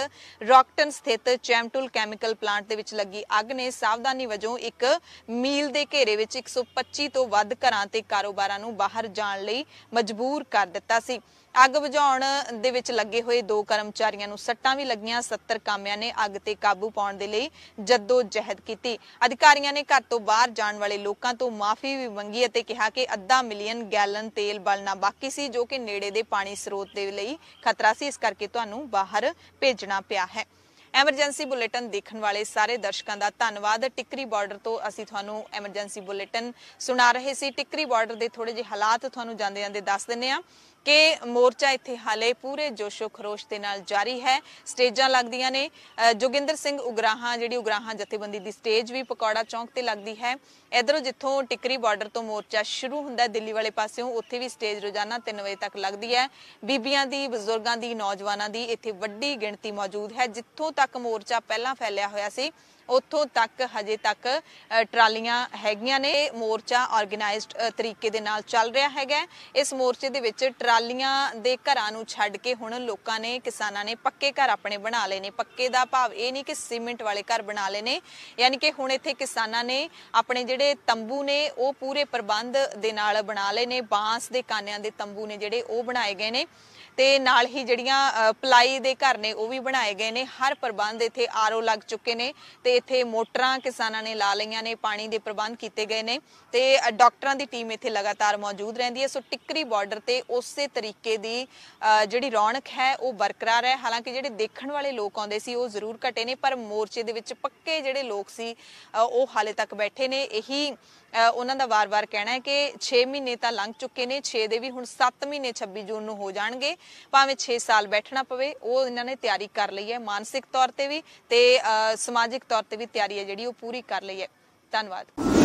ਰੌਕਟਨ ਸਥਿਤ ਚੈਮਟੂਲ ਕੈਮੀਕਲ ਪਲਾਂਟ ਦੇ ਵਿੱਚ ਲੱਗੀ ਅੱਗ ਨੇ ਸਾਵਧਾਨੀ ਵਜੋਂ ਇੱਕ ਮੀਲ ਦੇ ਘੇਰੇ ਵਿੱਚ 125 ਤੋਂ ਵੱਧ ਘਰਾਂ ਤੇ ਕਾਰੋਬਾਰਾਂ ਨੂੰ ਬਾਹਰ ਜਾਣ ਲਈ ਮਜਬੂਰ ਕਰ ਦਿੱਤਾ ਸੀ ਅੱਗ ਬੁਝਾਉਣ ਦੇ ਵਿੱਚ ਲੱਗੇ ਹੋਏ ਦੋ ਕਰਮਚਾਰੀਆਂ ਨੂੰ ਸੱਟਾਂ ਵੀ ਲੱਗੀਆਂ 70 ਕਾਮਿਆਂ ਨੇ ਅੱਗ ਤੇ ਕਾਬੂ ਪਾਉਣ ਦੇ ਲਈ ਜੱਦੋ ਜਹਿਦ ਕੀਤੀ ਅਧਿਕਾਰੀਆਂ ਨੇ ਘਰ ਤੋਂ ਬਾਹਰ ਜਾਣ ਵਾਲੇ ਲੋਕਾਂ ਤੋਂ ਮਾਫੀ ਵੀ ਮੰਗੀ ਅਤੇ ਕਿਹਾ ਕਿ ਅੱਧਾ ਮਿਲੀਅਨ ਗੈਲਨ ਤੇਲ ਬਲਣਾ ਬਾਕੀ ਸੀ ਜੋ ਕਿ ਨੇੜੇ ਦੇ ਪਾਣੀ ਸਰੋਤ ਦੇ ਲਈ ਖਤਰਾ ਸੀ ਇਸ ਕਰਕੇ ਤੁਹਾਨੂੰ ਬਾਹਰ ਭੇਜਣਾ ਪਿਆ ਹੈ ਐਮਰਜੈਂਸੀ ਬੁਲੇਟਿਨ ਦੇਖਣ ਵਾਲੇ ਸਾਰੇ ਦਰਸ਼ਕਾਂ ਦਾ ਧੰਨਵਾਦ ਟਿੱਕਰੀ ਬਾਰਡਰ ਤੋਂ ਅਸੀਂ ਤੁਹਾਨੂੰ ਐਮਰਜੈਂਸੀ ਬੁਲੇਟਿਨ ਸੁਣਾ ਰਹੇ ਸੀ ਟਿੱਕਰੀ ਬਾਰਡਰ ਦੇ ਥੋੜੇ ਜਿਹੇ ਹਾਲਾਤ ਤੁਹਾਨੂੰ ਜਾਂਦੇ ਜਾਂਦੇ ਦੱਸ ਦਿੰਨੇ ਆ ਕਿ ਮੋਰਚਾ ਇੱਥੇ ਹਾਲੇ ਪੂਰੇ ਜੋਸ਼ੋ ਖਰੋਸ਼ ਦੇ ਨਾਲ ਜਾਰੀ ਹੈ ਸਟੇਜਾਂ ਲੱਗਦੀਆਂ ਨੇ ਜੋਗਿੰਦਰ ਸਿੰਘ ਉਗਰਾਹਾਂ ਜਿਹੜੀ ਉਗਰਾਹਾਂ ਜਥੇਬੰਦੀ ਦੀ ਸਟੇਜ ਵੀ ਪਕੌੜਾ ਚੌਂਕ ਤੇ ਲੱਗਦੀ ਹੈ ਇਧਰੋਂ ਜਿੱਥੋਂ ਟਿਕਰੀ ਬਾਰਡਰ ਤੋਂ ਮੋਰਚਾ ਸ਼ੁਰੂ ਹੁੰਦਾ ਦਿੱਲੀ ਵਾਲੇ ਪਾਸਿਓਂ ਉੱਥੇ ਵੀ ਸਟੇਜ ਰੋਜ਼ਾਨਾ 3 ਵਜੇ ਤੱਕ ਲੱਗਦੀ ਹੈ ਬੀਬੀਆਂ ਦੀ ਬਜ਼ੁਰਗਾਂ ਦੀ ਨੌਜਵਾਨਾਂ ਦੀ ਇੱਥੇ ਵੱਡੀ ਗਿਣਤੀ ਮੌਜੂਦ ਹੈ ਜਿੱਥੋਂ ਤੱਕ ਮੋਰਚਾ ਪਹਿਲਾਂ ਫੈਲਿਆ ਹੋਇਆ ਸੀ ਉੱਥੋਂ ਤੱਕ ਹਜੇ ਤੱਕ ਟਰਾਲੀਆਂ ਹੈਗੀਆਂ ਨੇ ਮੋਰਚਾ ਆਰਗੇਨਾਈਜ਼ਡ ਤਰੀਕੇ ਦੇ ਨਾਲ ਚੱਲ ਰਿਹਾ ਹੈਗਾ ਇਸ ਮੋਰਚੇ ਦੇ ਵਿੱਚ ਟਰਾਲੀਆਂ ਦੇ ਘਰਾਂ ਨੂੰ ਛੱਡ ਕੇ ਹੁਣ ਲੋਕਾਂ ਨੇ ਕਿਸਾਨਾਂ ਨੇ ਪੱਕੇ ਘਰ ਆਪਣੇ ਬਣਾ ਲਏ ਨੇ ਪੱਕੇ ਦਾ ਭਾਵ ਇਹ ਨਹੀਂ ਕਿ ਸੀਮੈਂਟ ਵਾਲੇ ਘਰ ਬਣਾ ਲਏ ਨੇ ਯਾਨੀ ਕਿ ਹੁਣ ਇੱਥੇ ਕਿਸਾਨਾਂ ਨੇ ਆਪਣੇ ਜਿਹੜੇ ਤੰਬੂ ਨੇ ਉਹ ਪੂਰੇ ਪ੍ਰਬੰਧ ਦੇ ਨਾਲ ਬਣਾ ਲਏ ਨੇ ਬਾਂਸ ਦੇ ਕਾਨਿਆਂ ਦੇ ਤੰਬੂ ਨੇ ਜਿਹੜੇ ਉਹ ਬਣਾਏ ਗਏ ਨੇ ਤੇ ਨਾਲ ਹੀ ਜਿਹੜੀਆਂ ਪਲਾਈ ਦੇ ਘਰ ਨੇ ਉਹ ਵੀ ਬਣਾਏ ਗਏ ਨੇ ਹਰ ਪ੍ਰਬੰਧ ਇੱਥੇ ਆਰਓ ਲੱਗ ਚੁੱਕੇ ਨੇ ਤੇ ਇੱਥੇ ਮੋਟਰਾਂ ਕਿਸਾਨਾਂ ਨੇ ਲਾ ਲਈਆਂ ਨੇ ਪਾਣੀ ਦੇ ਪ੍ਰਬੰਧ ਕੀਤੇ ਗਏ ਨੇ ਤੇ ਡਾਕਟਰਾਂ ਦੀ ਟੀਮ ਇੱਥੇ ਲਗਾਤਾਰ ਮੌਜੂਦ ਰਹਿੰਦੀ ਹੈ ਸੋ ਟਿੱਕਰੀ ਬਾਰਡਰ ਤੇ ਉਸੇ ਤਰੀਕੇ ਦੀ ਜਿਹੜੀ ਰੌਣਕ ਹੈ ਉਹ ਬਰਕਰਾਰ ਹੈ ਹਾਲਾਂਕਿ ਜਿਹੜੇ ਦੇਖਣ ਵਾਲੇ ਲੋਕ ਆਉਂਦੇ ਸੀ ਉਹ ਜ਼ਰੂਰ ਘਟੇ ਨੇ ਪਰ ਮੋਰਚੇ ਦੇ ਵਿੱਚ ਪੱਕੇ ਜਿਹੜੇ ਲੋਕ ਸੀ ਉਹ ਹਾਲੇ ਤੱਕ ਬੈਠੇ ਨੇ ਇਹੀ ਉਹਨਾਂ ਦਾ ਵਾਰ-ਵਾਰ ਕਹਿਣਾ ਹੈ ਕਿ 6 ਮਹੀਨੇ ਤਾਂ ਲੰਘ ਚੁੱਕੇ ਨੇ 6 ਦੇ ਵੀ ਹੁਣ 7 ਮਹੀਨੇ 26 ਜੂਨ ਨੂੰ ਹੋ ਜਾਣਗੇ ਭਾਵੇਂ 6 ਸਾਲ ਬੈਠਣਾ ਪਵੇ ਉਹ ਇਹਨਾਂ ਨੇ ਤਿਆਰੀ ਕਰ ਲਈ ਹੈ ਮਾਨਸਿਕ ਤੌਰ ਤੇ ਵੀ ਤੇ ਸਮਾਜਿਕ ਤੌਰ ਤੇ ਵੀ ਤਿਆਰੀ ਹੈ ਜਿਹੜੀ ਉਹ ਪੂਰੀ ਕਰ ਲਈ ਹੈ ਧੰਨਵਾਦ